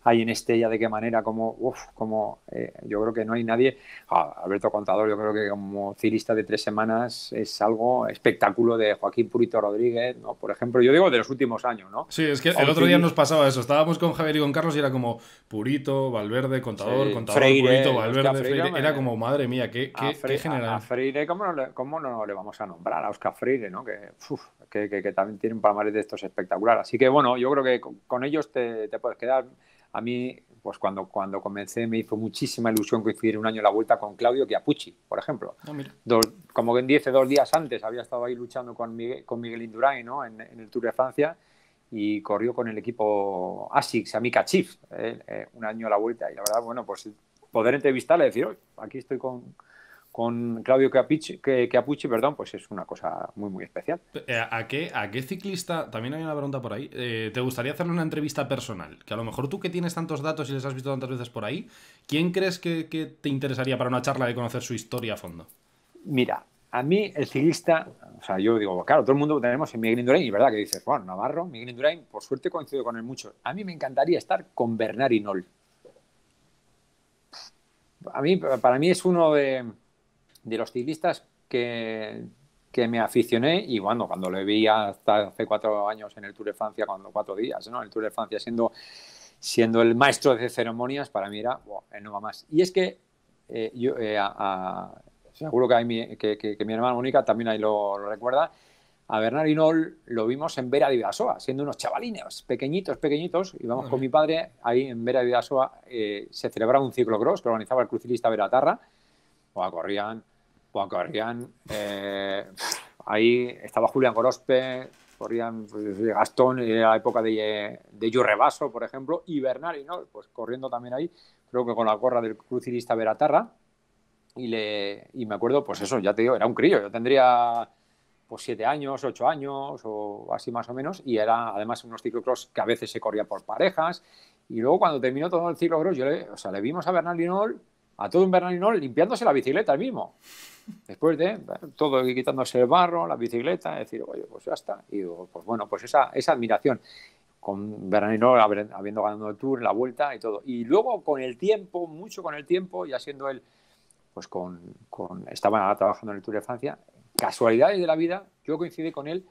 hay en Estella, de qué manera, como, como eh, yo creo que no hay nadie. Ah, Alberto Contador, yo creo que como cirista de tres semanas es algo espectáculo de Joaquín Purito Rodríguez, ¿no? por ejemplo, yo digo de los últimos años, ¿no? Sí, es que el otro día nos pasaba eso, estábamos con Javier y con Carlos y era como Purito, Valverde, Contador, Contador, Purito, Valverde, era como, madre mía, qué, qué, general. A Freire, ¿cómo no, le, vamos a nombrar a Oscar Freire, ¿no? Que, que, que, también tiene un palmarés de estos espectacular. Así que bueno, yo creo que con, ellos te, te puedes quedar a mí, pues cuando, cuando comencé me hizo muchísima ilusión coincidir un año la vuelta con Claudio Chiapucci, por ejemplo. Ah, como que como 10 10 dos días antes había estado ahí luchando con Miguel, con Miguel Indurain ¿no? en, el Tour de Francia y corrió con el equipo ASICS, Amica Chief, eh, eh, un año la vuelta. Y la verdad, bueno, pues poder entrevistarle y decir, aquí estoy con, con Claudio Capucci, perdón, pues es una cosa muy, muy especial. Eh, ¿A qué, ciclista, también hay una pregunta por ahí, eh, te gustaría hacerle una entrevista personal? Que a lo mejor tú que tienes tantos datos y les has visto tantas veces por ahí, ¿quién crees que, te interesaría para una charla de conocer su historia a fondo? Mira, a mí el ciclista, o sea, yo digo, claro, todo el mundo tenemos en Miguel Indurain, y verdad que dices, bueno, Navarro, Miguel Indurain, por suerte coincido con él mucho. A mí me encantaría estar con Bernard Hinault. A mí, para mí es uno de de los ciclistas que, que me aficioné y bueno, cuando le vi hasta hace cuatro años en el Tour de Francia, cuando cuatro días, ¿no? El Tour de Francia siendo, siendo el maestro de ceremonias, para mí era, él no va más. Y es que eh, yo, eh, seguro que, hay mi, que, que, mi hermana Mónica también ahí lo, recuerda, a Bernard Inol lo vimos en Vera de Vidasoa, siendo unos chavalines, pequeñitos, pequeñitos, íbamos con mi padre, ahí en Vera de Vidasoa eh, se celebraba un ciclocross que organizaba el crucilista Veratarra, o corrían Juan corrían... Eh, ahí estaba Julián Gorospe, corrían pues, eh, Gastón en eh, la época de, de Yurrebaso, por ejemplo, y Bernal, pues corriendo también ahí, creo que con la corra del crucirista Beratarra. Y, le, y me acuerdo, pues eso, ya te digo, era un crío, yo tendría pues siete años, ocho años o así más o menos, y era además unos ciclocross que a veces se corría por parejas. Y luego cuando terminó todo el ciclocross, yo le, o sea, le vimos a Bernal a todo un Bernal limpiándose la bicicleta el mismo. Después de todo quitándose el barro, la bicicleta, decir, oye, pues ya está. Y digo, pues bueno, pues esa, admiración con Veranino habiendo ganado el Tour, la Vuelta y todo. Y luego con el tiempo, mucho con el tiempo, ya siendo él, pues con, estaba trabajando en el Tour de Francia, casualidades de la vida, yo coincidí con él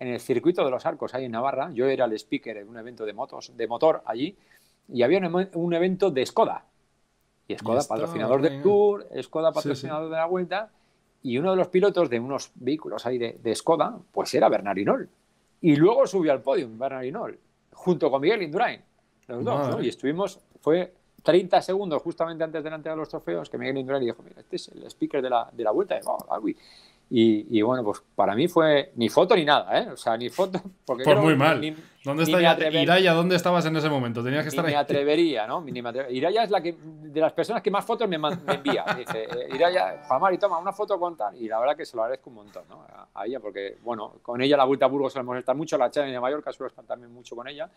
en el circuito de los arcos, ahí en Navarra, yo era el speaker en un evento de motos, de motor allí, y había un evento de Skoda, Skoda, patrocinador del Tour, Skoda, patrocinador de la Vuelta. Y uno de los pilotos de unos vehículos ahí de, de Skoda, pues era Bernard Y luego subió al podio Bernard junto con Miguel Indurain. Los dos, ¿no? Y estuvimos, fue 30 segundos justamente antes delante de los trofeos, que Miguel Indurain dijo, mira, este es el speaker de la, de la Vuelta. de y, bueno, pues para mí fue ni foto ni nada, ¿eh? O sea, ni foto. (laughs) Porque pues muy mal. ¿Dónde está Iraya? ¿Dónde estabas en ese momento? Tenías que estar ni Me atrevería, ¿no? me atrevería. Iraya es la que, de las personas que más fotos me, envía. (laughs) dice, eh, Iraya, y toma una foto con tal. Y la verdad que se lo agradezco un montón, ¿no? A, ella, porque, bueno, con ella la vuelta a Burgos solemos estar mucho, la Chávez de Mallorca suelo estar también mucho con ella.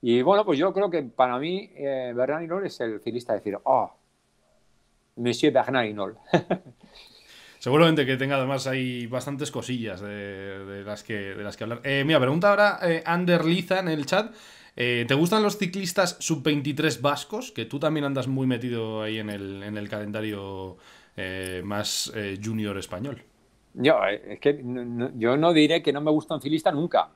Y bueno, pues yo creo que para mí, eh, Bernard es el ciclista de decir, oh, Monsieur Bernard Inol. (laughs) Seguramente que tenga además hay bastantes cosillas de, las, que, las que hablar. Eh, mira, pregunta ahora eh, Ander Liza en el chat. Eh, ¿Te gustan los ciclistas sub-23 vascos? Que tú también andas muy metido ahí en el, calendario más junior español. Yo, es que no, yo no diré que no me gusta un ciclista nunca.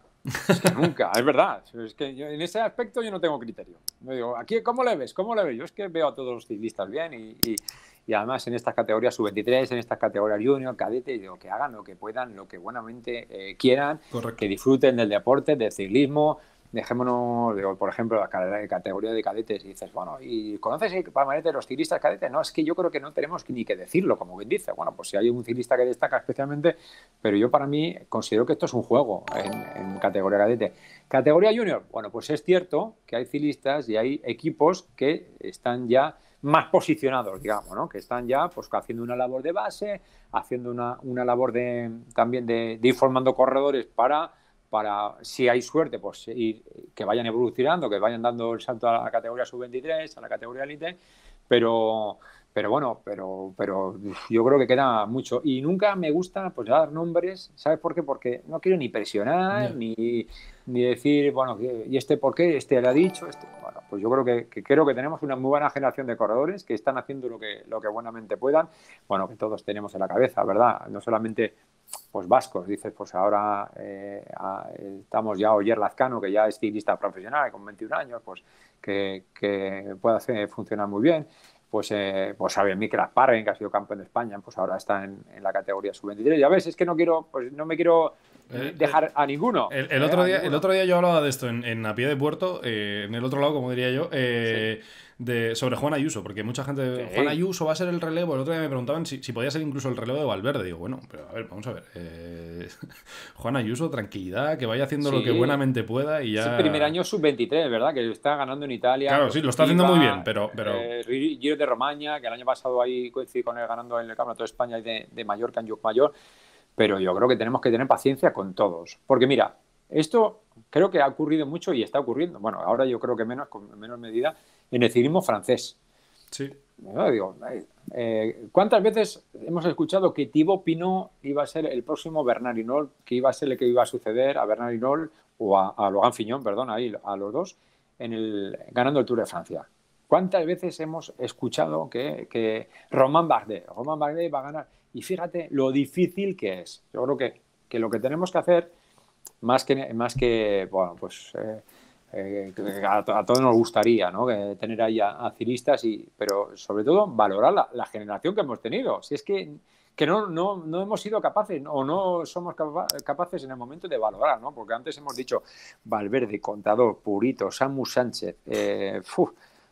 nunca, es verdad. Es que en ese aspecto yo no tengo criterio. Me digo, aquí, ¿cómo le ves? ¿Cómo le Yo es que veo a todos los ciclistas bien y, y además en estas categorías sub-23, en estas categorías junior, cadete, digo, que hagan lo que puedan, lo que buenamente eh, quieran, que disfruten del deporte, del ciclismo. Dejémonos, por ejemplo, la categoría de cadetes y dices, bueno, ¿y conoces el palmarete de los ciclistas cadetes? No, es que yo creo que no tenemos ni que decirlo, como bien dice. Bueno, pues si hay un ciclista que destaca especialmente, pero yo para mí considero que esto es un juego en, en categoría cadete. Categoría junior, bueno, pues es cierto que hay ciclistas y hay equipos que están ya más posicionados, digamos, ¿no? que están ya pues, haciendo una labor de base, haciendo una, labor de, también de, de, ir formando corredores para, para, si hay suerte, pues ir, que vayan evolucionando, que vayan dando el salto a la categoría sub-23, a la categoría elite, pero pero bueno, pero, pero yo creo que queda mucho. Y nunca me gusta pues dar nombres, ¿sabes por qué? Porque no quiero ni presionar, ni, decir, bueno, ¿y este por qué? ¿Este le ha dicho? Este... Bueno, pues yo creo que, creo que tenemos una muy buena generación de corredores que están haciendo lo que, lo que buenamente puedan, bueno, que todos tenemos en la cabeza, ¿verdad? No solamente pues vascos, dices, pues ahora eh, estamos ya Oyer Lazcano, que ya es ciclista profesional con 21 años, pues que, puede hacer, funcionar muy bien pues, eh, pues que que ha sido campeón de España, pues ahora está en, en la categoría sub-23. Ya ves, es que no quiero, pues no me quiero eh, eh, dejar a ninguno. El, otro, eh, día, el otro día yo hablaba de esto en, en A Pie de Puerto, en el otro lado, como diría yo, de, sobre Juan Ayuso, porque mucha gente. Juan Ayuso va a ser el relevo. El otro día me preguntaban si, podía ser incluso el relevo de Valverde. Digo, bueno, pero a ver, vamos a ver. (laughs) Juan Ayuso, tranquilidad, que vaya haciendo lo que buenamente pueda y ya. Es el primer año sub-23, ¿verdad? Que está ganando en Italia. Claro, sí, lo está haciendo muy bien, pero. pero... Giro de Romaña, que el año pasado ahí coincidí con él ganando en el Campeonato de España y de, de Mallorca en Yuc Mayor. Pero yo creo que tenemos que tener paciencia con todos. Porque mira, esto creo que ha ocurrido mucho y está ocurriendo. Bueno, ahora yo creo que menos, con menos medida, en el cinismo francés. Sí. digo, eh, ¿Cuántas veces hemos escuchado que Thibaut Pinot iba a ser el próximo Bernard Hinault, que iba a ser el que iba a suceder a Bernard Hinault o a, a Logan Fiñón, perdón, ahí a los dos, en el, ganando el Tour de Francia? ¿Cuántas veces hemos escuchado que, que Bardet, Romain Bardet va a ganar? Y fíjate lo difícil que es. Yo creo que, lo que tenemos que hacer, más que, más que bueno, pues eh, eh, a, todos nos gustaría ¿no? tener ahí a, ciristas, y, pero sobre todo valorar la, generación que hemos tenido. Si es que, no, hemos sido capaces o no somos capaces en el momento de valorar, ¿no? porque antes hemos dicho Valverde, Contador, Purito, Samu Sánchez, eh,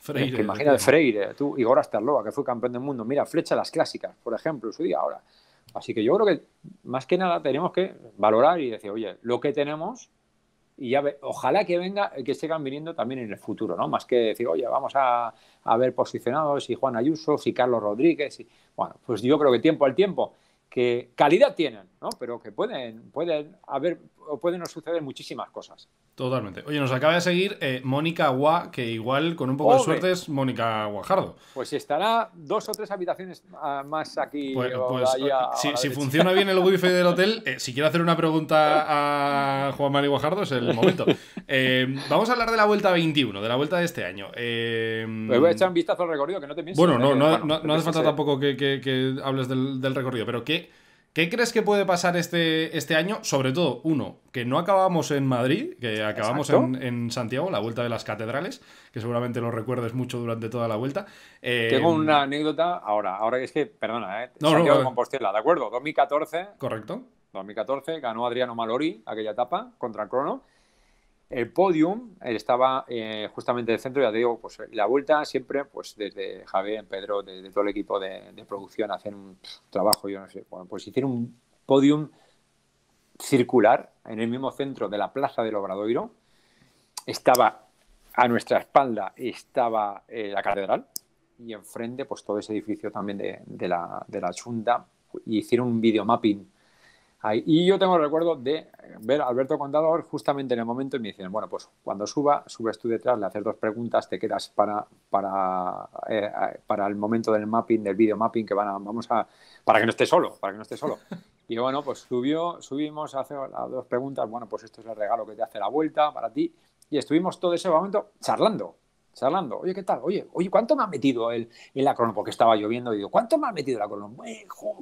Freire. imagina el Freire, tú, Igor Astarloa, que fue campeón del mundo. Mira, flecha las clásicas, por ejemplo, su día ahora. Así que yo creo que más que nada tenemos que valorar y decir, oye, lo que tenemos y ya ojalá que venga, que sigan viniendo también en el futuro, ¿no? Más que decir, oye, vamos a, a ver posicionados y Juan Ayuso, si Carlos Rodríguez, bueno, pues yo creo que tiempo al tiempo, que calidad tienen, pero que pueden, pueden haber o pueden suceder muchísimas cosas. Totalmente. Oye, nos acaba de seguir eh, Mónica Gua, que igual con un poco de suerte es Mónica Guajardo. Pues estará dos o tres habitaciones ah, más aquí. Pues, pues eh, si, funciona bien el wifi del hotel, (laughs) eh, si quiero hacer una pregunta a Juan Mari Guajardo es el momento. (laughs) vamos a hablar de la vuelta 21, de la vuelta de este año. Pues voy a echar un vistazo al recorrido, que no te pienses. Bueno, no, no, hace falta tampoco que, hables del, del recorrido, pero que ¿Qué crees que puede pasar este, este año? Sobre todo, uno, que no acabamos en Madrid, que acabamos en, Santiago, la vuelta de las catedrales, que seguramente lo recuerdes mucho durante toda la vuelta. Eh, Tengo una anécdota ahora, ahora es que, perdona, eh, Santiago de Compostela, ¿de acuerdo? 2014. Correcto. 2014 ganó Adriano Malori aquella etapa contra Crono el podium estaba eh, justamente en el centro, ya te digo, pues la vuelta siempre, pues desde Javier, Pedro, desde todo el equipo de, producción, hacen un trabajo, yo no sé, pues hicieron un podium circular en el mismo centro de la plaza del Obradoiro. Estaba a nuestra espalda estaba eh, la catedral y enfrente pues todo ese edificio también de, la, chunta y Hicieron un videomapping y yo tengo el recuerdo de ver a Alberto Contador justamente en el momento y me dicen, bueno, pues cuando suba, subes tú detrás, le haces dos preguntas, te quedas para, para, eh, eh, para el momento del mapping, del video mapping, que van vamos a, para que no esté solo, para que no esté solo. (laughs) Y bueno, pues subió, subimos, hace las dos preguntas, bueno, pues esto es el regalo que te hace la vuelta para ti. Y estuvimos todo ese momento charlando, charlando. Oye, ¿qué tal? Oye, oye, ¿cuánto me ha metido el, la acrono? Porque estaba lloviendo y digo, ¿cuánto me ha metido la acrono?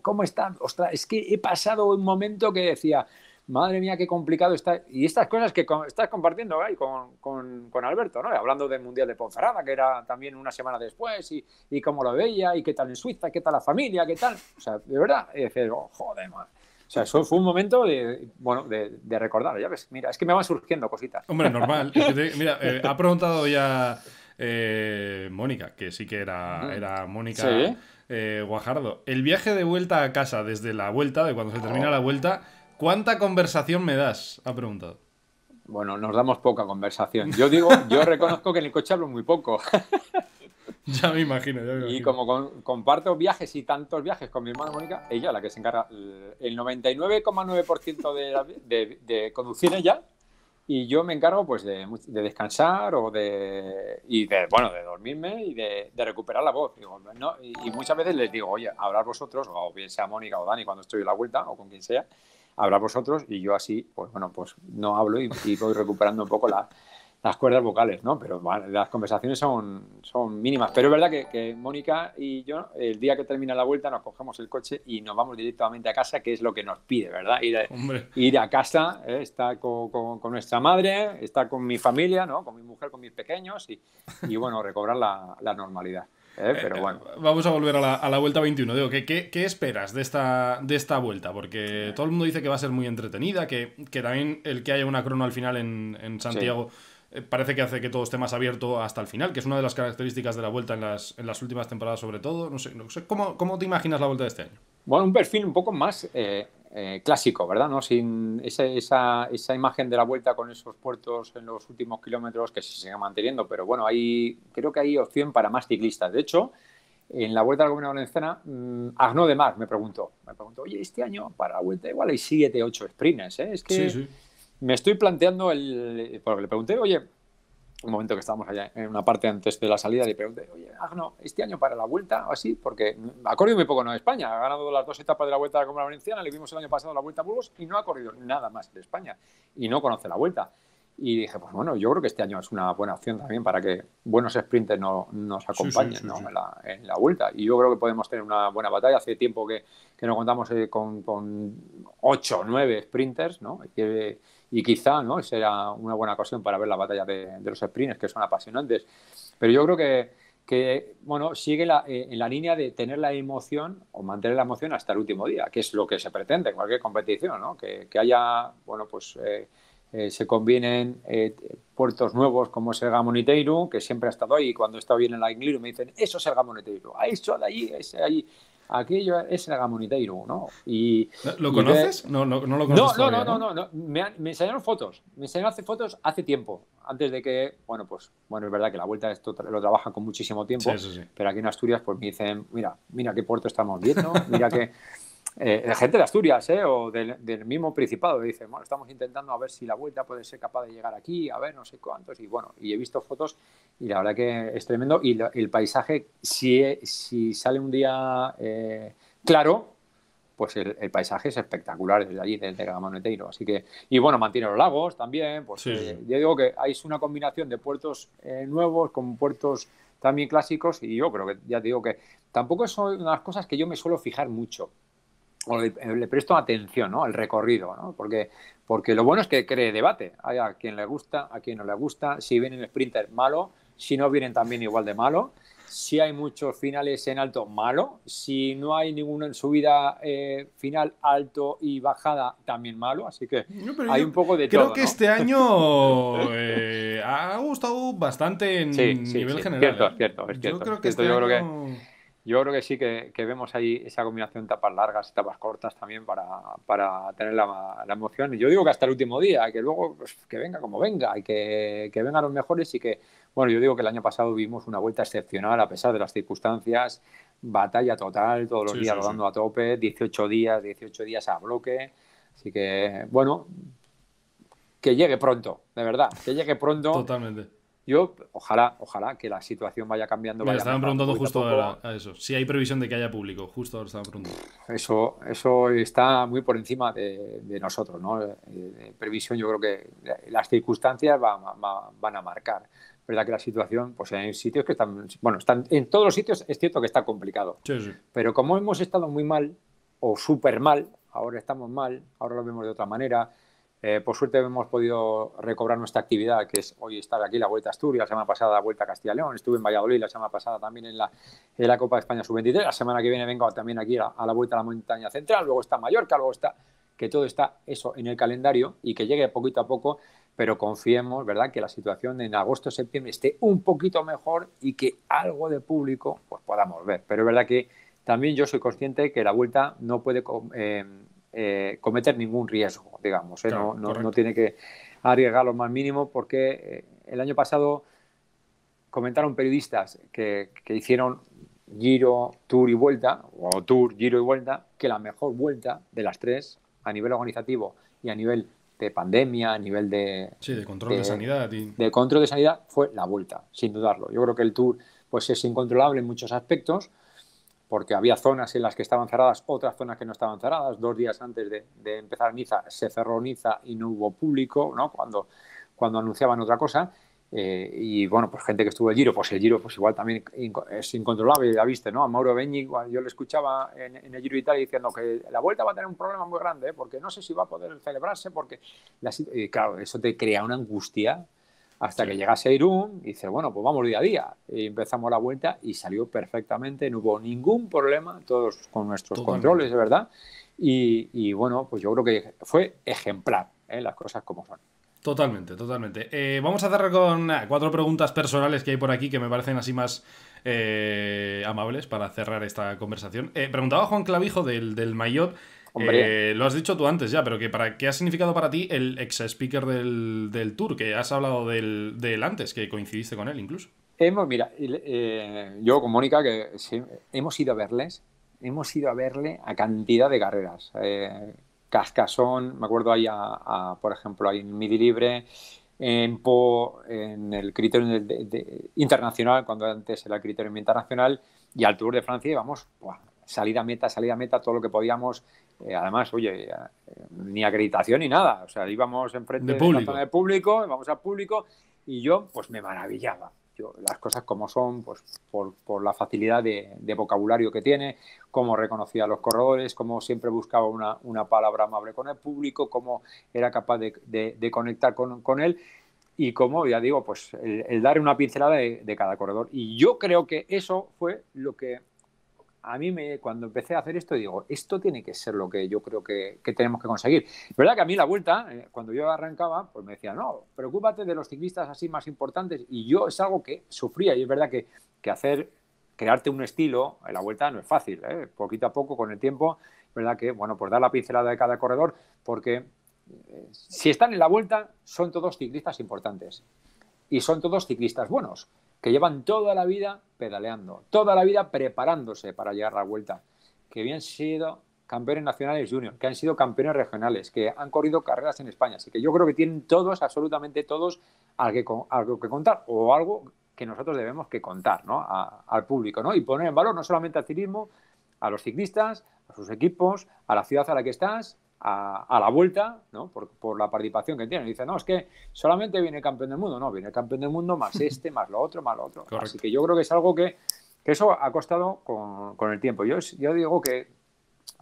¿Cómo están? Ostras, es que he pasado un momento que decía, madre mía, qué complicado está. Y estas cosas que estás compartiendo ahí con, con, Alberto, ¿no? Hablando del Mundial de Ponferrada, que era también una semana después, y, y, cómo lo veía, y qué tal en Suiza, qué tal la familia, qué tal. O sea, de verdad, y oh, joder, O sea, eso fue un momento de, bueno, de, recordar, ya ves. Mira, es que me van surgiendo cositas. Hombre, normal. mira, eh, ha preguntado ya eh, Mónica, que sí que era, era Mónica eh, Guajardo. El viaje de vuelta a casa desde la vuelta, de cuando se termina la vuelta, ¿cuánta conversación me das? Ha preguntado. Bueno, nos damos poca conversación. Yo digo, yo (laughs) reconozco que en el coche hablo muy poco. (laughs) ya me imagino, Y como comparto viajes y tantos viajes con mi hermana Mónica, ella la que se encarga el 99,9% de, conducir ella y yo me encargo pues de, descansar o de y de bueno de dormirme y de, recuperar la voz y, muchas veces les digo oye hablar vosotros o bien sea Mónica o Dani cuando estoy en la vuelta o con quien sea hablar vosotros y yo así pues bueno pues no hablo y, y voy recuperando un poco la, las cuerdas vocales, ¿no? Pero las conversaciones son, son mínimas. Pero es verdad que, Mónica y yo, el día que termina la vuelta, nos cogemos el coche y nos vamos directamente a casa, que es lo que nos pide, ¿verdad? Ir a, casa, ¿eh? está estar con, nuestra madre, estar con mi familia, ¿no? Con mi mujer, con mis pequeños y, bueno, recobrar la, normalidad. ¿eh? Eh, Pero bueno. Vamos a volver a la, vuelta 21. Digo, ¿qué, qué, esperas de esta, de esta vuelta? Porque todo el mundo dice que va a ser muy entretenida, que, que también el que haya una crono al final en, Santiago eh, parece que hace que todo esté más abierto hasta el final, que es una de las características de la vuelta en las, en las últimas temporadas sobre todo. No sé, no sé ¿cómo, ¿cómo, te imaginas la vuelta de este año? Bueno, un perfil un poco más eh, eh, clásico, ¿verdad? ¿No? Sin esa, esa, esa, imagen de la vuelta con esos puertos en los últimos kilómetros que se sigue manteniendo, pero bueno, hay, creo que hay opción para más ciclistas. De hecho, en la vuelta al gobierno valenciana, mmm, Agno de Mar me preguntó, me preguntó, oye, este año para la vuelta igual hay 7, 8 sprints, ¿eh? Es que... Sí, sí me estoy planteando el. Porque le pregunté, oye, un momento que estábamos allá en una parte antes de la salida, le pregunté, oye, Agno, ¿este año para la vuelta o así? Porque ha corrido muy poco, en España ha ganado las dos etapas de la vuelta a la Valenciana, le vimos el año pasado la vuelta a Burgos y no ha corrido nada más de España y no conoce la vuelta. Y dije, pues bueno, yo creo que este año es una buena opción también para que buenos sprinters no, nos acompañen En, la, vuelta. Y yo creo que podemos tener una buena batalla. Hace tiempo que, que nos contamos eh, con, con 8 o 9 sprinters, ¿no? Y, quizá ¿no? será una buena ocasión para ver la batalla de, los sprinters, que son apasionantes. Pero yo creo que, que bueno, sigue eh, en la línea de tener la emoción o mantener la emoción hasta el último día, que es lo que se pretende en cualquier competición, ¿no? que, que haya bueno, pues, eh, eh, se convienen eh, puertos nuevos como el Moniteiro, que siempre ha estado ahí. Cuando está bien en la Inglaterra me dicen, eso es el Gamoniteiru. ahí eso de allí, ese allí. Aquello es el Moniteiro, ¿no? Y, ¿Lo conoces? No, no, no, lo conozco No, no, no, no, no. Me, enseñaron fotos. Me enseñaron hace fotos hace tiempo, antes de que, bueno, pues, bueno, es verdad que la vuelta esto lo trabajan con muchísimo tiempo, sí, sí. pero aquí en Asturias, pues me dicen, mira, mira qué puerto estamos viendo, mira qué eh, de gente de Asturias eh, o del, mismo Principado. dice, bueno, estamos intentando a ver si la vuelta puede ser capaz de llegar aquí, a ver no sé cuántos. Y bueno, y he visto fotos y la verdad que es tremendo. Y el paisaje, si, si sale un día eh, claro, pues el, paisaje es espectacular desde allí, desde Gamoneteiro. Así que, y bueno, mantiene los lagos también. Pues, eh, yo digo que hay una combinación de puertos nuevos con puertos también clásicos y yo creo que, ya digo que tampoco son unas cosas que yo me suelo fijar mucho eh, le, presto atención ¿no? al recorrido, ¿no? porque, porque lo bueno es que cree debate. Hay a quien le gusta, a quien no le gusta. Si vienen sprinter, malo. Si no vienen también igual de malo. Si hay muchos finales en alto, malo. Si no hay ninguno en subida eh, final alto y bajada, también malo. Así que hay un poco de todo. Creo que este año (laughs) eh, ha gustado bastante en nivel general. Cierto, cierto, es cierto. Yo este creo que, creo que yo creo que sí que, vemos ahí esa combinación de tapas largas y tapas cortas también para, tener la, emoción. yo digo que hasta el último día, que luego pues, que venga como venga y que, vengan los mejores. Y que, bueno, yo digo que el año pasado vimos una vuelta excepcional a pesar de las circunstancias, batalla total, todos los días rodando a tope, 18 días, 18 días a bloque. Así que, bueno, que llegue pronto, de verdad, que llegue pronto. Totalmente yo, ojalá, ojalá que la situación vaya cambiando. Me estaban preguntando justo ahora a eso. Si hay previsión de que haya público, justo ahora estaban preguntando. Eso, eso está muy por encima de, nosotros, ¿no? Eh, previsión, yo creo que las circunstancias van a marcar. ¿Verdad que la situación, pues hay sitios que están, bueno, están en todos los sitios es cierto que está complicado. Sí, sí. Pero como hemos estado muy mal o súper mal, ahora estamos mal, ahora lo vemos de otra manera eh, por suerte hemos podido recobrar nuestra actividad, que es hoy estar aquí la Vuelta a Asturias, la semana pasada la Vuelta a Castilla y León, estuve en Valladolid la semana pasada también en la, Copa de España Sub-23, la semana que viene vengo también aquí a, la Vuelta a la Montaña Central, luego está Mallorca, luego está que todo está eso en el calendario y que llegue poquito a poco, pero confiemos, ¿verdad?, que la situación en agosto-septiembre esté un poquito mejor y que algo de público pues podamos ver. Pero es verdad que también yo soy consciente que la Vuelta no puede... Eh, eh, cometer ningún riesgo, digamos. ¿eh? no, tiene que arriesgar lo más mínimo porque eh, el año pasado comentaron periodistas que, hicieron giro, tour y vuelta, o tour, giro y vuelta, que la mejor vuelta de las tres a nivel organizativo y a nivel de pandemia, a nivel de... control de, sanidad. De control de sanidad fue la vuelta, sin dudarlo. Yo creo que el tour pues es incontrolable en muchos aspectos, porque había zonas en las que estaban cerradas, otras zonas que no estaban cerradas. Dos días antes de, empezar Niza se cerró Niza y no hubo público, ¿no? Cuando, cuando anunciaban otra cosa. Eh, y bueno, pues gente que estuvo el Giro, pues el Giro pues igual también es incontrolable, ya viste, ¿no? A Mauro Beñi, yo le escuchaba en, el Giro Italia diciendo que la vuelta va a tener un problema muy grande, ¿eh? porque no sé si va a poder celebrarse, porque eh, claro, eso te crea una angustia hasta que llegase Irún, y dice, bueno, pues vamos día a día. empezamos la vuelta y salió perfectamente, no hubo ningún problema, todos con nuestros controles, de verdad. Y, bueno, pues yo creo que fue ejemplar, ¿eh? las cosas como son. Totalmente, totalmente. Eh, vamos a cerrar con cuatro preguntas personales que hay por aquí que me parecen así más eh, amables para cerrar esta conversación. preguntaba Juan Clavijo del, del eh, lo has dicho tú antes ya, pero que para, ¿qué ha significado para ti el ex-speaker del, tour? Que has hablado del, del, antes, que coincidiste con él incluso. mira, eh, yo con Mónica, que hemos ido a verles, hemos ido a verle a cantidad de carreras. Eh, Cascasón, me acuerdo ahí, a, por ejemplo, ahí en Midi Libre, en Po, en el criterio internacional, cuando antes era el criterio internacional, y al Tour de Francia íbamos, salida a meta, salida meta, todo lo que podíamos, eh, además, oye, eh, ni acreditación ni nada. O sea, íbamos enfrente de público. del público, vamos al público y yo pues me maravillaba. las cosas como son, pues por, la facilidad de, vocabulario que tiene, cómo reconocía a los corredores, cómo siempre buscaba una, una palabra amable con el público, cómo era capaz de, conectar con, él y cómo, ya digo, pues el dar una pincelada de, cada corredor. Y yo creo que eso fue lo que a mí me, cuando empecé a hacer esto, digo, esto tiene que ser lo que yo creo que, tenemos que conseguir. Es verdad que a mí la vuelta, eh, cuando yo arrancaba, pues me decía, no, preocúpate de los ciclistas así más importantes. Y yo es algo que sufría y es verdad que, hacer, crearte un estilo en la vuelta no es fácil, ¿eh? poquito a poco, con el tiempo, es verdad que, bueno, pues dar la pincelada de cada corredor, porque eh, si están en la vuelta, son todos ciclistas importantes y son todos ciclistas buenos que llevan toda la vida pedaleando, toda la vida preparándose para llegar a la vuelta, que habían sido campeones nacionales junior, que han sido campeones regionales, que han corrido carreras en España. Así que yo creo que tienen todos, absolutamente todos, algo, algo que contar o algo que nosotros debemos que contar ¿no? al público ¿no? y poner en valor no solamente al ciclismo, a los ciclistas, a sus equipos, a la ciudad a la que estás a, la vuelta, ¿no? Por, la participación que tienen. Dicen, no, es que solamente viene campeón del mundo. No, viene campeón del mundo más (laughs) este, más lo otro, más lo otro. Así que yo creo que es algo que, eso ha costado con, el tiempo. Yo, yo digo que,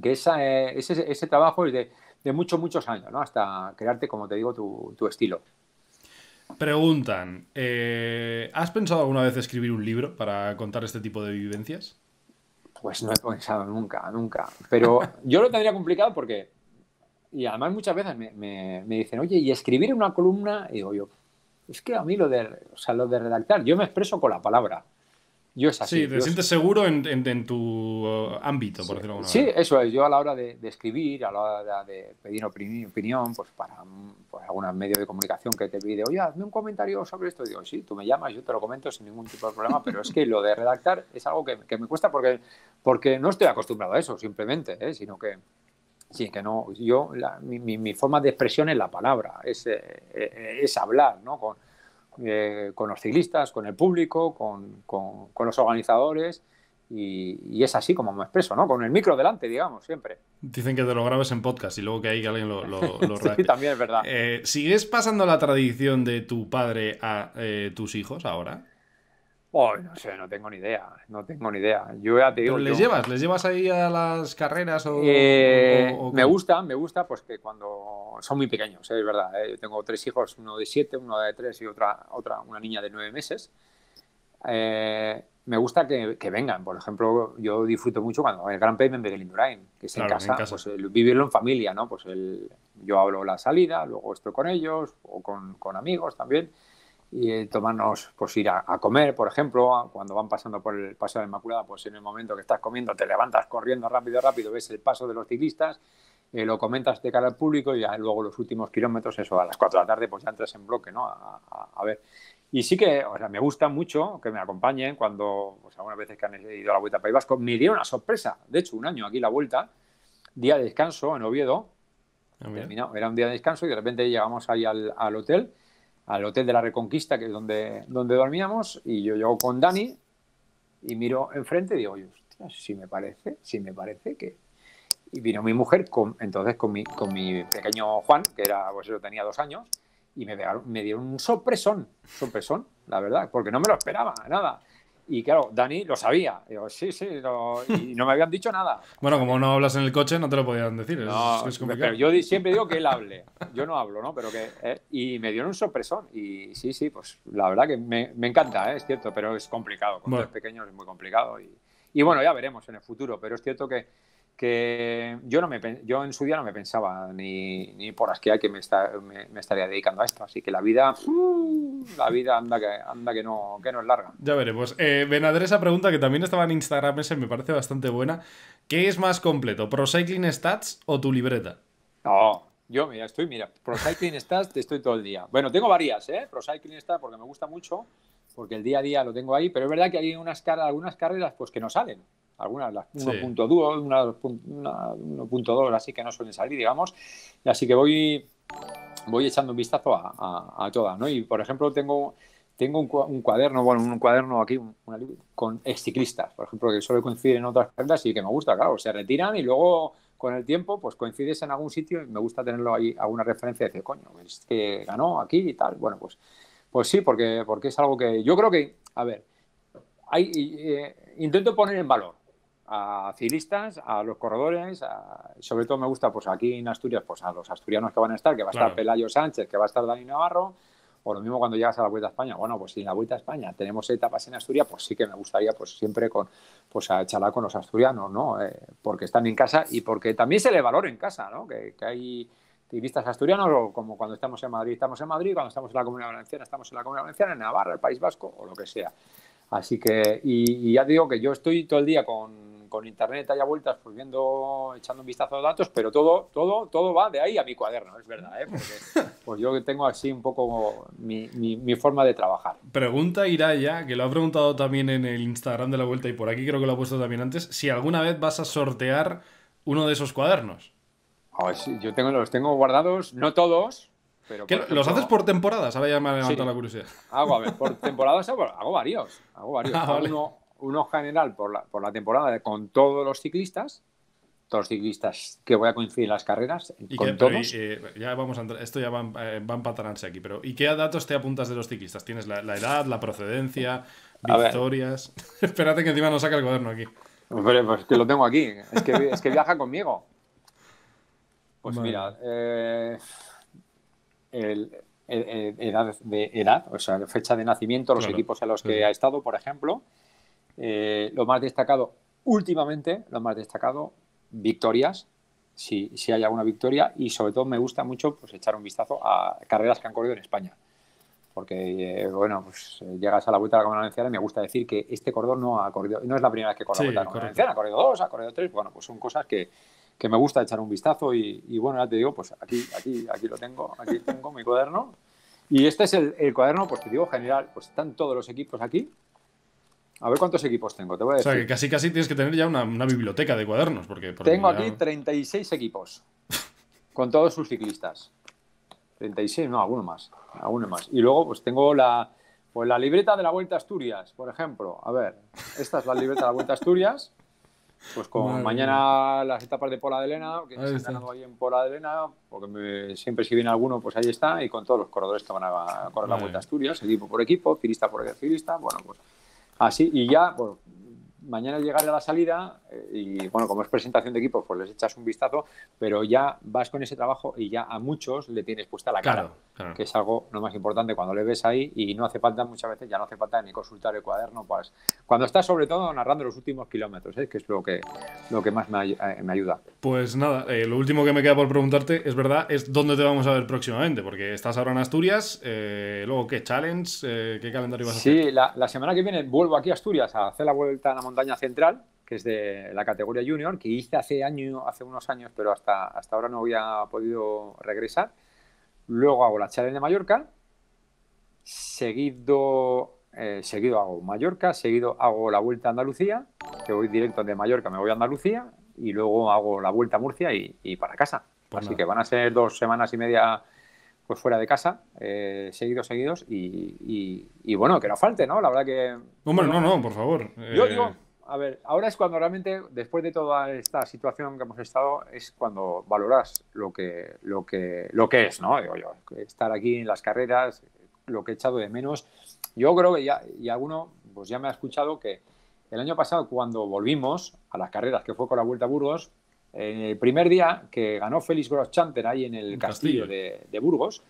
que eh, ese, trabajo es de, muchos, muchos años, ¿no? Hasta crearte, como te digo, tu, estilo. Preguntan, eh, ¿has pensado alguna vez escribir un libro para contar este tipo de vivencias? Pues no he pensado nunca, nunca. Pero (laughs) yo lo tendría complicado porque y además muchas veces me, me, me, dicen, oye, ¿y escribir una columna? Y digo yo, es que a mí lo de, o sea, lo de redactar, yo me expreso con la palabra. Yo es así. Sí, te sientes seguro en, en, tu uh, ámbito, por decirlo de alguna Sí, eso es. Yo a la hora de, de escribir, a la hora de, pedir opinión, pues para pues medio de comunicación que te pide, oye, hazme un comentario sobre esto. Y digo, sí, tú me llamas, yo te lo comento sin ningún tipo de problema, pero es que lo de redactar es algo que, que me cuesta porque, porque no estoy acostumbrado a eso, simplemente, ¿eh? sino que Sí, que no, yo, mi, mi, forma de expresión es la palabra, es, eh, eh, hablar, ¿no? Con, eh, con los ciclistas, con el público, con, los organizadores. Y, es así como me expreso, ¿no? Con el micro delante, digamos, siempre. Dicen que te lo grabes en podcast y luego que hay que alguien lo, lo, (laughs) sí, también es verdad. ¿Sigues pasando la tradición de tu padre a tus hijos ahora? no sé, no tengo ni idea, no tengo ni idea. les llevas? ¿Les llevas ahí a las carreras eh, Me gusta, me gusta, pues que cuando son muy pequeños, eh, es verdad. Eh. tengo tres hijos, uno de siete, uno de tres y otra, otra una niña de nueve meses. me gusta que, vengan, por ejemplo, yo disfruto mucho cuando el Gran Payment en Begelindurain, que es en, casa, pues vivirlo en familia, ¿no? Pues el, yo hablo la salida, luego estoy con ellos o con, con amigos también y eh, tomarnos, pues ir a, comer, por ejemplo, cuando van pasando por el Paseo de la Inmaculada, pues en el momento que estás comiendo te levantas corriendo rápido, rápido, ves el paso de los ciclistas, eh, lo comentas de cara al público y luego los últimos kilómetros, eso, a las 4 de la tarde, pues ya entras en bloque, ¿no? A, ver. Y sí que, o sea, me gusta mucho que me acompañen cuando, pues algunas veces que han ido a la Vuelta a País Vasco, me dio una sorpresa, de hecho, un año aquí la Vuelta, día de descanso en Oviedo, ah, terminado, era un día de descanso y de repente llegamos ahí al, al hotel al Hotel de la Reconquista, que es donde, donde dormíamos, y yo llego con Dani y miro enfrente y digo, si me parece, si me parece que... Y vino mi mujer, con, entonces con mi, con mi pequeño Juan, que era, pues yo tenía dos años, y me, me dieron un sorpresón, sopresón la verdad, porque no me lo esperaba, nada. Y claro, Dani lo sabía. sí, sí, y (laughs) no me habían dicho nada. bueno, como no hablas en el coche, no te lo podían decir. pero yo siempre digo que él hable. Yo no hablo, ¿no? Pero que, eh, y me dieron un sorpresón. Y sí, sí, pues la verdad que me, encanta, ¿eh? es cierto, pero es complicado. Con bueno. pequeño pequeños es muy complicado. Y, y bueno, ya veremos en el futuro. Pero es cierto que que yo, no me, yo en su día no me pensaba ni, por las que me, está, me, estaría dedicando a esto. Así que la vida, uh, la vida anda que, anda que, no, que no es larga. Ya veremos. Eh, esa pregunta que también estaba en Instagram ese me parece bastante buena. ¿Qué es más completo, ¿Procycling Stats o tu libreta? No, yo mira, estoy, mira, Procycling Stats te estoy todo el día. Bueno, tengo varias, ¿eh? Procycling Stats porque me gusta mucho, porque el día a día lo tengo ahí, pero es verdad que hay unas, algunas carreras pues que no salen algunas las 1.2, unas 1.2, así que no suelen salir, digamos. Así que voy, voy echando un vistazo a, todas, ¿no? Y por ejemplo, tengo tengo un, cuaderno, bueno, un cuaderno aquí con ciclistas, por ejemplo, que suele coincidir en otras carreras y que me gusta, claro, se retiran y luego con el tiempo pues coincides en algún sitio y me gusta tenerlo ahí, alguna referencia de decir, coño, es que ganó aquí y tal. Bueno, pues, pues sí, porque, porque es algo que yo creo que, a ver, hay, eh, intento poner en valor a ciclistas, a los corredores, sobre todo me gusta pues aquí en Asturias, pues a los asturianos que van a estar, que va a estar Pelayo Sánchez, que va a estar Dani Navarro, o lo mismo cuando llegas a la Vuelta a España, bueno, pues si en la Vuelta a España tenemos etapas en Asturias, pues sí que me gustaría pues siempre con, pues a con los asturianos, ¿no? Eh, porque están en casa y porque también se le valora en casa, ¿no? Que, hay ciclistas asturianos o como cuando estamos en Madrid, estamos en Madrid, cuando estamos en la Comunidad Valenciana, estamos en la Comunidad Valenciana, en Navarra, el País Vasco o lo que sea. Así que, y, ya digo que yo estoy todo el día con con internet haya vueltas, pues viendo, echando un vistazo a datos, pero todo, todo, todo va de ahí a mi cuaderno, es verdad, ¿eh? (laughs) pues yo tengo así un poco mi, forma de trabajar. Pregunta Iraya, que lo ha preguntado también en el Instagram de la vuelta y por aquí creo que lo ha puesto también antes, si alguna vez vas a sortear uno de esos cuadernos. Oh, sí, yo tengo, los tengo guardados, no todos, pero, ¿Los haces por temporadas? Ahora ya me ha levantado la curiosidad. Hago, ah, a ver, por temporadas hago, varios. Hago varios. (laughs) Ah, uno general por la, temporada con todos los ciclistas, todos los ciclistas que voy a coincidir en las carreras, eh, con todos. Eh, ya vamos esto ya va, eh, aquí, pero ¿y qué datos te apuntas de los ciclistas? ¿Tienes la, edad, la procedencia, victorias? (laughs) Espérate que encima nos saca el cuaderno aquí. pues que lo tengo aquí, es que, viaja conmigo. Pues mira, eh, edad, de edad, o sea, fecha de nacimiento, los equipos a los que ha estado, por ejemplo, eh, lo más destacado últimamente, lo más destacado, victorias, si, hay alguna victoria, y sobre todo me gusta mucho pues, echar un vistazo a carreras que han corrido en España. Porque, eh, bueno, pues eh, llegas a la vuelta de la Comunidad y me gusta decir que este cordón no ha corrido, no es la primera vez que corre la vuelta ha corrido dos, ha corrido tres, bueno, pues son cosas que, me gusta echar un vistazo y, bueno, ya te digo, pues aquí, aquí, aquí lo tengo, aquí tengo mi cuaderno. Y este es el, cuaderno, pues digo, general, pues están todos los equipos aquí, a ver cuántos equipos tengo, te voy a decir. O sea, que casi casi tienes que tener ya una, biblioteca de cuadernos. Porque, tengo aquí 36 equipos, (laughs) con todos sus ciclistas. 36, no, alguno más, alguno más. Y luego, pues tengo la, pues, la libreta de la Vuelta a Asturias, por ejemplo. A ver, esta es la libreta de la Vuelta a Asturias. Pues con mañana las etapas de Pola de Elena, que se están ganando ahí en Pola de Elena, porque siempre si viene alguno, pues ahí está, y con todos los corredores que van a correr la Vuelta a Asturias, equipo por equipo, ciclista por ciclista, bueno, pues así, y ya, bueno, mañana llegaré a la salida eh, y, bueno, como es presentación de equipo, pues les echas un vistazo, pero ya vas con ese trabajo y ya a muchos le tienes puesta la cara, que es algo lo más importante cuando le ves ahí y no hace falta muchas veces, ya no hace falta ni consultar el cuaderno, pues cuando estás sobre todo narrando los últimos kilómetros, ¿eh? que es lo que, lo que más me, eh, ayuda. Pues nada, eh, lo último que me queda por preguntarte es verdad, es dónde te vamos a ver próximamente, porque estás ahora en Asturias, luego qué challenge, qué calendario vas a hacer. Sí, la, semana que viene vuelvo aquí a Asturias a hacer la vuelta a la montaña central, que es de la categoría junior, que hice hace, año, hace unos años, pero hasta, hasta ahora no había podido regresar. Luego hago la Challenge de Mallorca, seguido, eh, seguido hago Mallorca, seguido hago la Vuelta a Andalucía, que voy directo de Mallorca, me voy a Andalucía, y luego hago la Vuelta a Murcia y, para casa. Pues Así que van a ser dos semanas y media pues fuera de casa, eh, seguidos, seguidos, y, bueno, que no falte, ¿no? La verdad que... No, no, no, por favor. Yo digo, eh, a ver, ahora es cuando realmente, después de toda esta situación que hemos estado, es cuando valoras lo que, lo que, lo que es, ¿no? Digo yo, estar aquí en las carreras, lo que he echado de menos. Yo creo que ya, y alguno, pues ya me ha escuchado que el año pasado, cuando volvimos a las carreras, que fue con la Vuelta a Burgos, en el primer día que ganó Félix Groschanter ahí en el castillo, de, Burgos,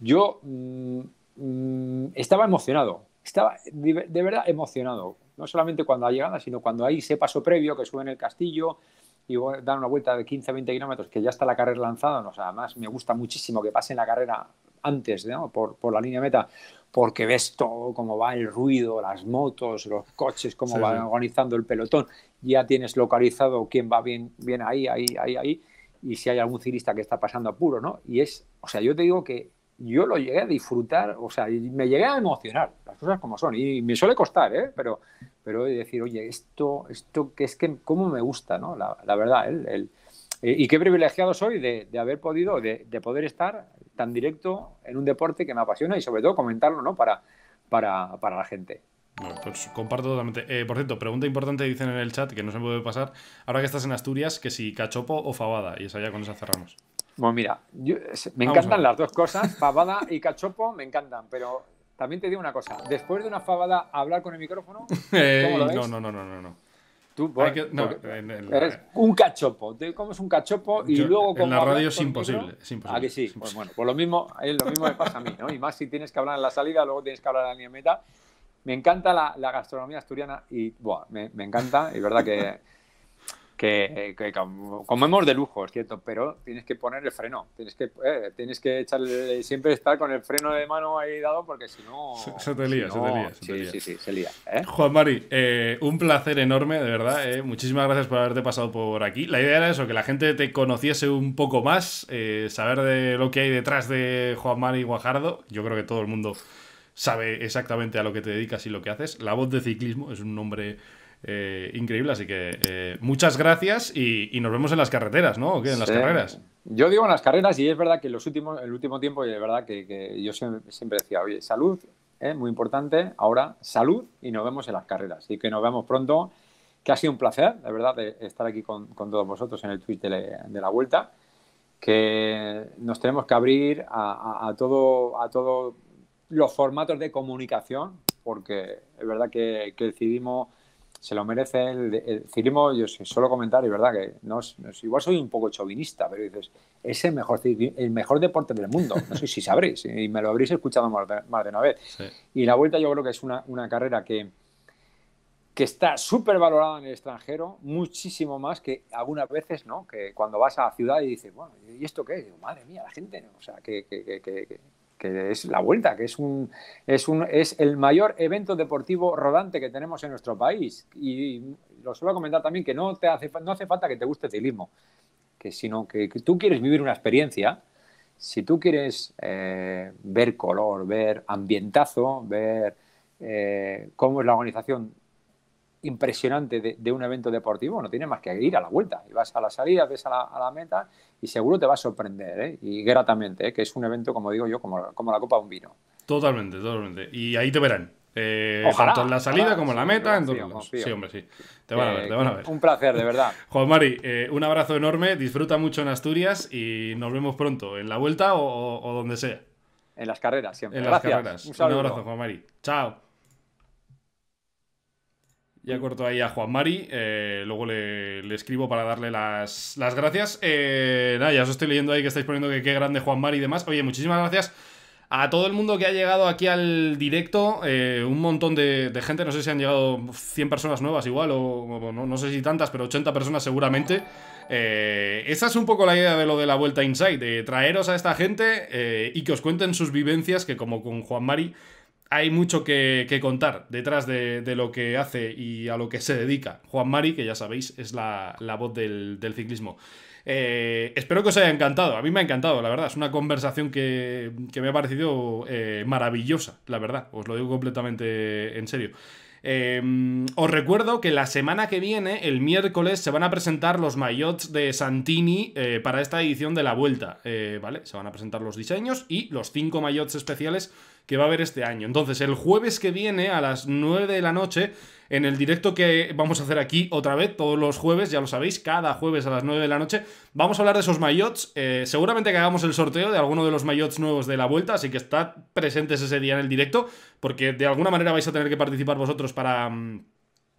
yo mm, mm, estaba emocionado, estaba de, verdad emocionado, no solamente cuando ha llegado, sino cuando hay ese paso previo que sube en el castillo y dan una vuelta de 15-20 kilómetros, que ya está la carrera lanzada, además me gusta muchísimo que pase la carrera antes, ¿no? por, la línea meta, porque ves todo, cómo va el ruido, las motos, los coches, cómo va van organizando el pelotón, ya tienes localizado quién va bien, bien ahí, ahí, ahí, ahí, y si hay algún ciclista que está pasando apuro, ¿no? Y es, o sea, yo te digo que yo lo llegué a disfrutar, o sea, me llegué a emocionar, las cosas como son, y me suele costar, ¿eh? Pero, pero decir, oye, esto, esto que es que, ¿cómo me gusta, ¿no? La, verdad, el, eh, y qué privilegiado soy de, haber podido, de, de, poder estar en directo en un deporte que me apasiona y sobre todo comentarlo ¿no? para, para, para la gente. pues comparto totalmente. Eh, por cierto, pregunta importante dicen en el chat que no se puede pasar. Ahora que estás en Asturias, que si cachopo o fabada. Y esa ya con esa cerramos. Bueno, mira, eh, me encantan las dos cosas. Fabada y cachopo me encantan. Pero también te digo una cosa. Después de una fabada, hablar con el micrófono. (laughs) Eh, no, no, no, no. no un cachopo, te comes un cachopo y luego... En la radio es imposible, ¿Ah, sí? Pues bueno, pues lo mismo, eh, lo mismo me pasa a mí, ¿no? Y más si tienes que hablar en la salida, luego tienes que hablar en la meta. Me encanta la, gastronomía asturiana y, me, encanta, y verdad que que, que, comemos de lujo, es cierto, pero tienes que poner el freno, tienes que, eh, tienes que echarle, siempre estar con el freno de mano ahí dado porque si no... Se, te lía, se te lía, sí, Sí, se lía. ¿eh? Juan Mari, eh, un placer enorme, de verdad. Muchísimas gracias por haberte pasado por aquí. La idea era eso, que la gente te conociese un poco más, saber de lo que hay detrás de Juan Mari Guajardo. Yo creo que todo el mundo sabe exactamente a lo que te dedicas y lo que haces. La voz de ciclismo es un nombre eh, increíble. Así que eh, muchas gracias y, nos vemos en las carreteras, ¿no? ¿O En las carreras. Yo digo en las carreras y es verdad que los últimos, el último tiempo, y es verdad que, yo siempre, decía, oye, salud, es ¿eh? muy importante, ahora salud y nos vemos en las carreras. Y que nos vemos pronto, que ha sido un placer, de verdad, de estar aquí con, todos vosotros en el twitter de, la vuelta, que nos tenemos que abrir a, todo a todos los formatos de comunicación, porque es verdad que, decidimos se lo merece. El, el Cirimo, yo sé, solo comentar, y verdad que no, igual soy un poco chovinista, pero dices, es el mejor, el mejor deporte del mundo. No sé si sabréis, ¿eh? y me lo habréis escuchado más de, una vez. Y la vuelta yo creo que es una, carrera que, que está súper valorada en el extranjero, muchísimo más que algunas veces, ¿no? Que cuando vas a la ciudad y dices, bueno, ¿y esto qué? es? madre mía, la gente, O sea, que, que, que es la vuelta, que es, es, el mayor evento deportivo rodante que tenemos en nuestro país. Y, lo suelo comentar también que no, te hace, no hace falta que te guste el ciclismo, que, sino que, tú quieres vivir una experiencia. Si tú quieres eh, ver color, ver ambientazo, ver eh, cómo es la organización impresionante de, un evento deportivo, no tienes más que ir a la vuelta. Y vas a la salida, ves a la meta y seguro te va a sorprender, ¿eh? y gratamente, ¿eh? que es un evento, como digo yo, como, como la copa de un vino. Totalmente, totalmente. Y ahí te verán. Eh, tanto en la salida como en la meta. Sí, hombre, sí. Te van, a ver, te van a ver. Un placer, de verdad. (laughs) Juan Mari, un abrazo enorme. Disfruta mucho en Asturias y nos vemos pronto en la vuelta o, donde sea. En las carreras, siempre. Gracias. un abrazo, Juan Mari. Chao. Ya corto ahí a Juan Mari, eh, luego le, escribo para darle las, gracias. Eh, nada, ya os estoy leyendo ahí que estáis poniendo que qué grande Juan Mari y demás. Oye, muchísimas gracias a todo el mundo que ha llegado aquí al directo. Eh, un montón de, gente, no sé si han llegado 100 personas nuevas igual, o, no, no, sé si tantas, pero 80 personas seguramente. esa es un poco la idea de lo de la vuelta Inside, de traeros a esta gente y que os cuenten sus vivencias, que como con Juan Mari hay mucho que, contar detrás de, lo que hace y a lo que se dedica Juan Mari, que ya sabéis es la, voz del, ciclismo. Eh, espero que os haya encantado. A mí me ha encantado, la verdad. Es una conversación que, me ha parecido eh, maravillosa, la verdad. Os lo digo completamente en serio. Eh, os recuerdo que la semana que viene, el miércoles, se van a presentar los maillots de Santini para esta edición de la vuelta. ¿Vale? Se van a presentar los diseños y los cinco maillots especiales que va a haber este año. Entonces, el jueves que viene a las 9 de la noche, en el directo que vamos a hacer aquí otra vez, todos los jueves, ya lo sabéis, cada jueves a las 9 de la noche, vamos a hablar de esos mayots. Eh, seguramente que hagamos el sorteo de alguno de los mayots nuevos de la vuelta, así que estad presentes ese día en el directo, porque de alguna manera vais a tener que participar vosotros para, mm,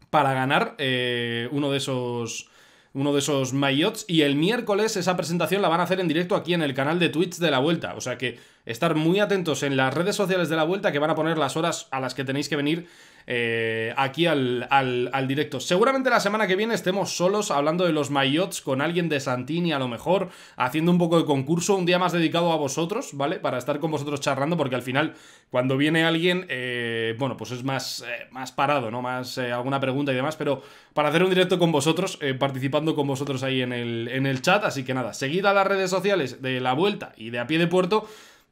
para ganar eh, uno de esos uno de esos mayots. Y el miércoles esa presentación la van a hacer en directo aquí en el canal de Twitch de la vuelta. O sea que estar muy atentos en las redes sociales de la vuelta que van a poner las horas a las que tenéis que venir eh, aquí al, al, directo. Seguramente la semana que viene estemos solos hablando de los mayots con alguien de Santini, a lo mejor haciendo un poco de concurso, un día más dedicado a vosotros, ¿vale? Para estar con vosotros charlando, porque al final, cuando viene alguien, eh, bueno, pues es más, eh, más parado, ¿no? Más alguna pregunta y demás, pero para hacer un directo con vosotros, participando con vosotros ahí en el, en el chat. Así que nada, seguid a las redes sociales de la vuelta y de a pie de puerto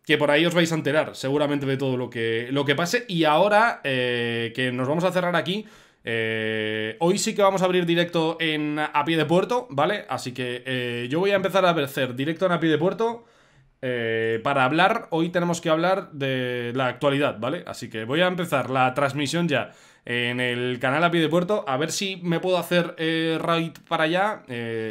que por ahí os vais a enterar seguramente de todo lo que, lo que pase. Y ahora eh, que nos vamos a cerrar aquí, eh, hoy sí que vamos a abrir directo en a pie de puerto, ¿vale? Así que eh, yo voy a empezar a hacer directo en a pie de puerto. para hablar, hoy tenemos que hablar de la actualidad, ¿vale? Así que voy a empezar la transmisión ya en el canal a pie de puerto, a ver si me puedo hacer raid para allá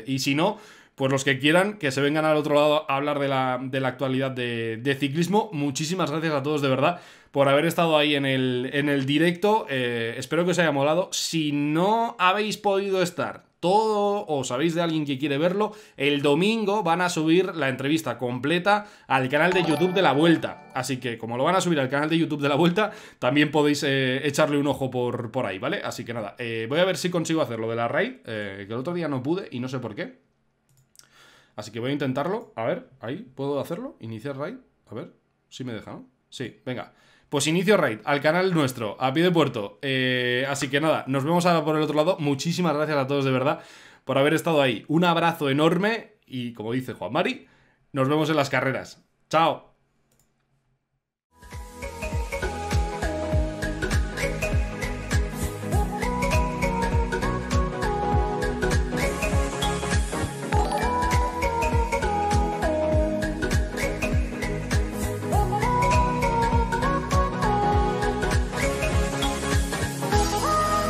y si no, pues los que quieran, que se vengan al otro lado a hablar de la, actualidad de, ciclismo. Muchísimas gracias a todos de verdad por haber estado ahí en el, en el directo. Eh, espero que os haya molado. Si no habéis podido estar todo o sabéis de alguien que quiere verlo, el domingo van a subir la entrevista completa al canal de YouTube de la Vuelta. Así que como lo van a subir al canal de YouTube de la Vuelta, también podéis eh, echarle un ojo por, por ahí, ¿vale? Así que nada, eh, voy a ver si consigo hacer lo de la raid, que el otro día no pude y no sé por qué. Así que voy a intentarlo. A ver, ahí, ¿puedo hacerlo? Iniciar raid. A ver, si me deja, ¿no? Sí, venga. Pues inicio raid al canal nuestro, a pie de puerto. Eh, así que nada, nos vemos ahora por el otro lado. Muchísimas gracias a todos de verdad por haber estado ahí. Un abrazo enorme y como dice Juan Mari, nos vemos en las carreras. ¡Chao!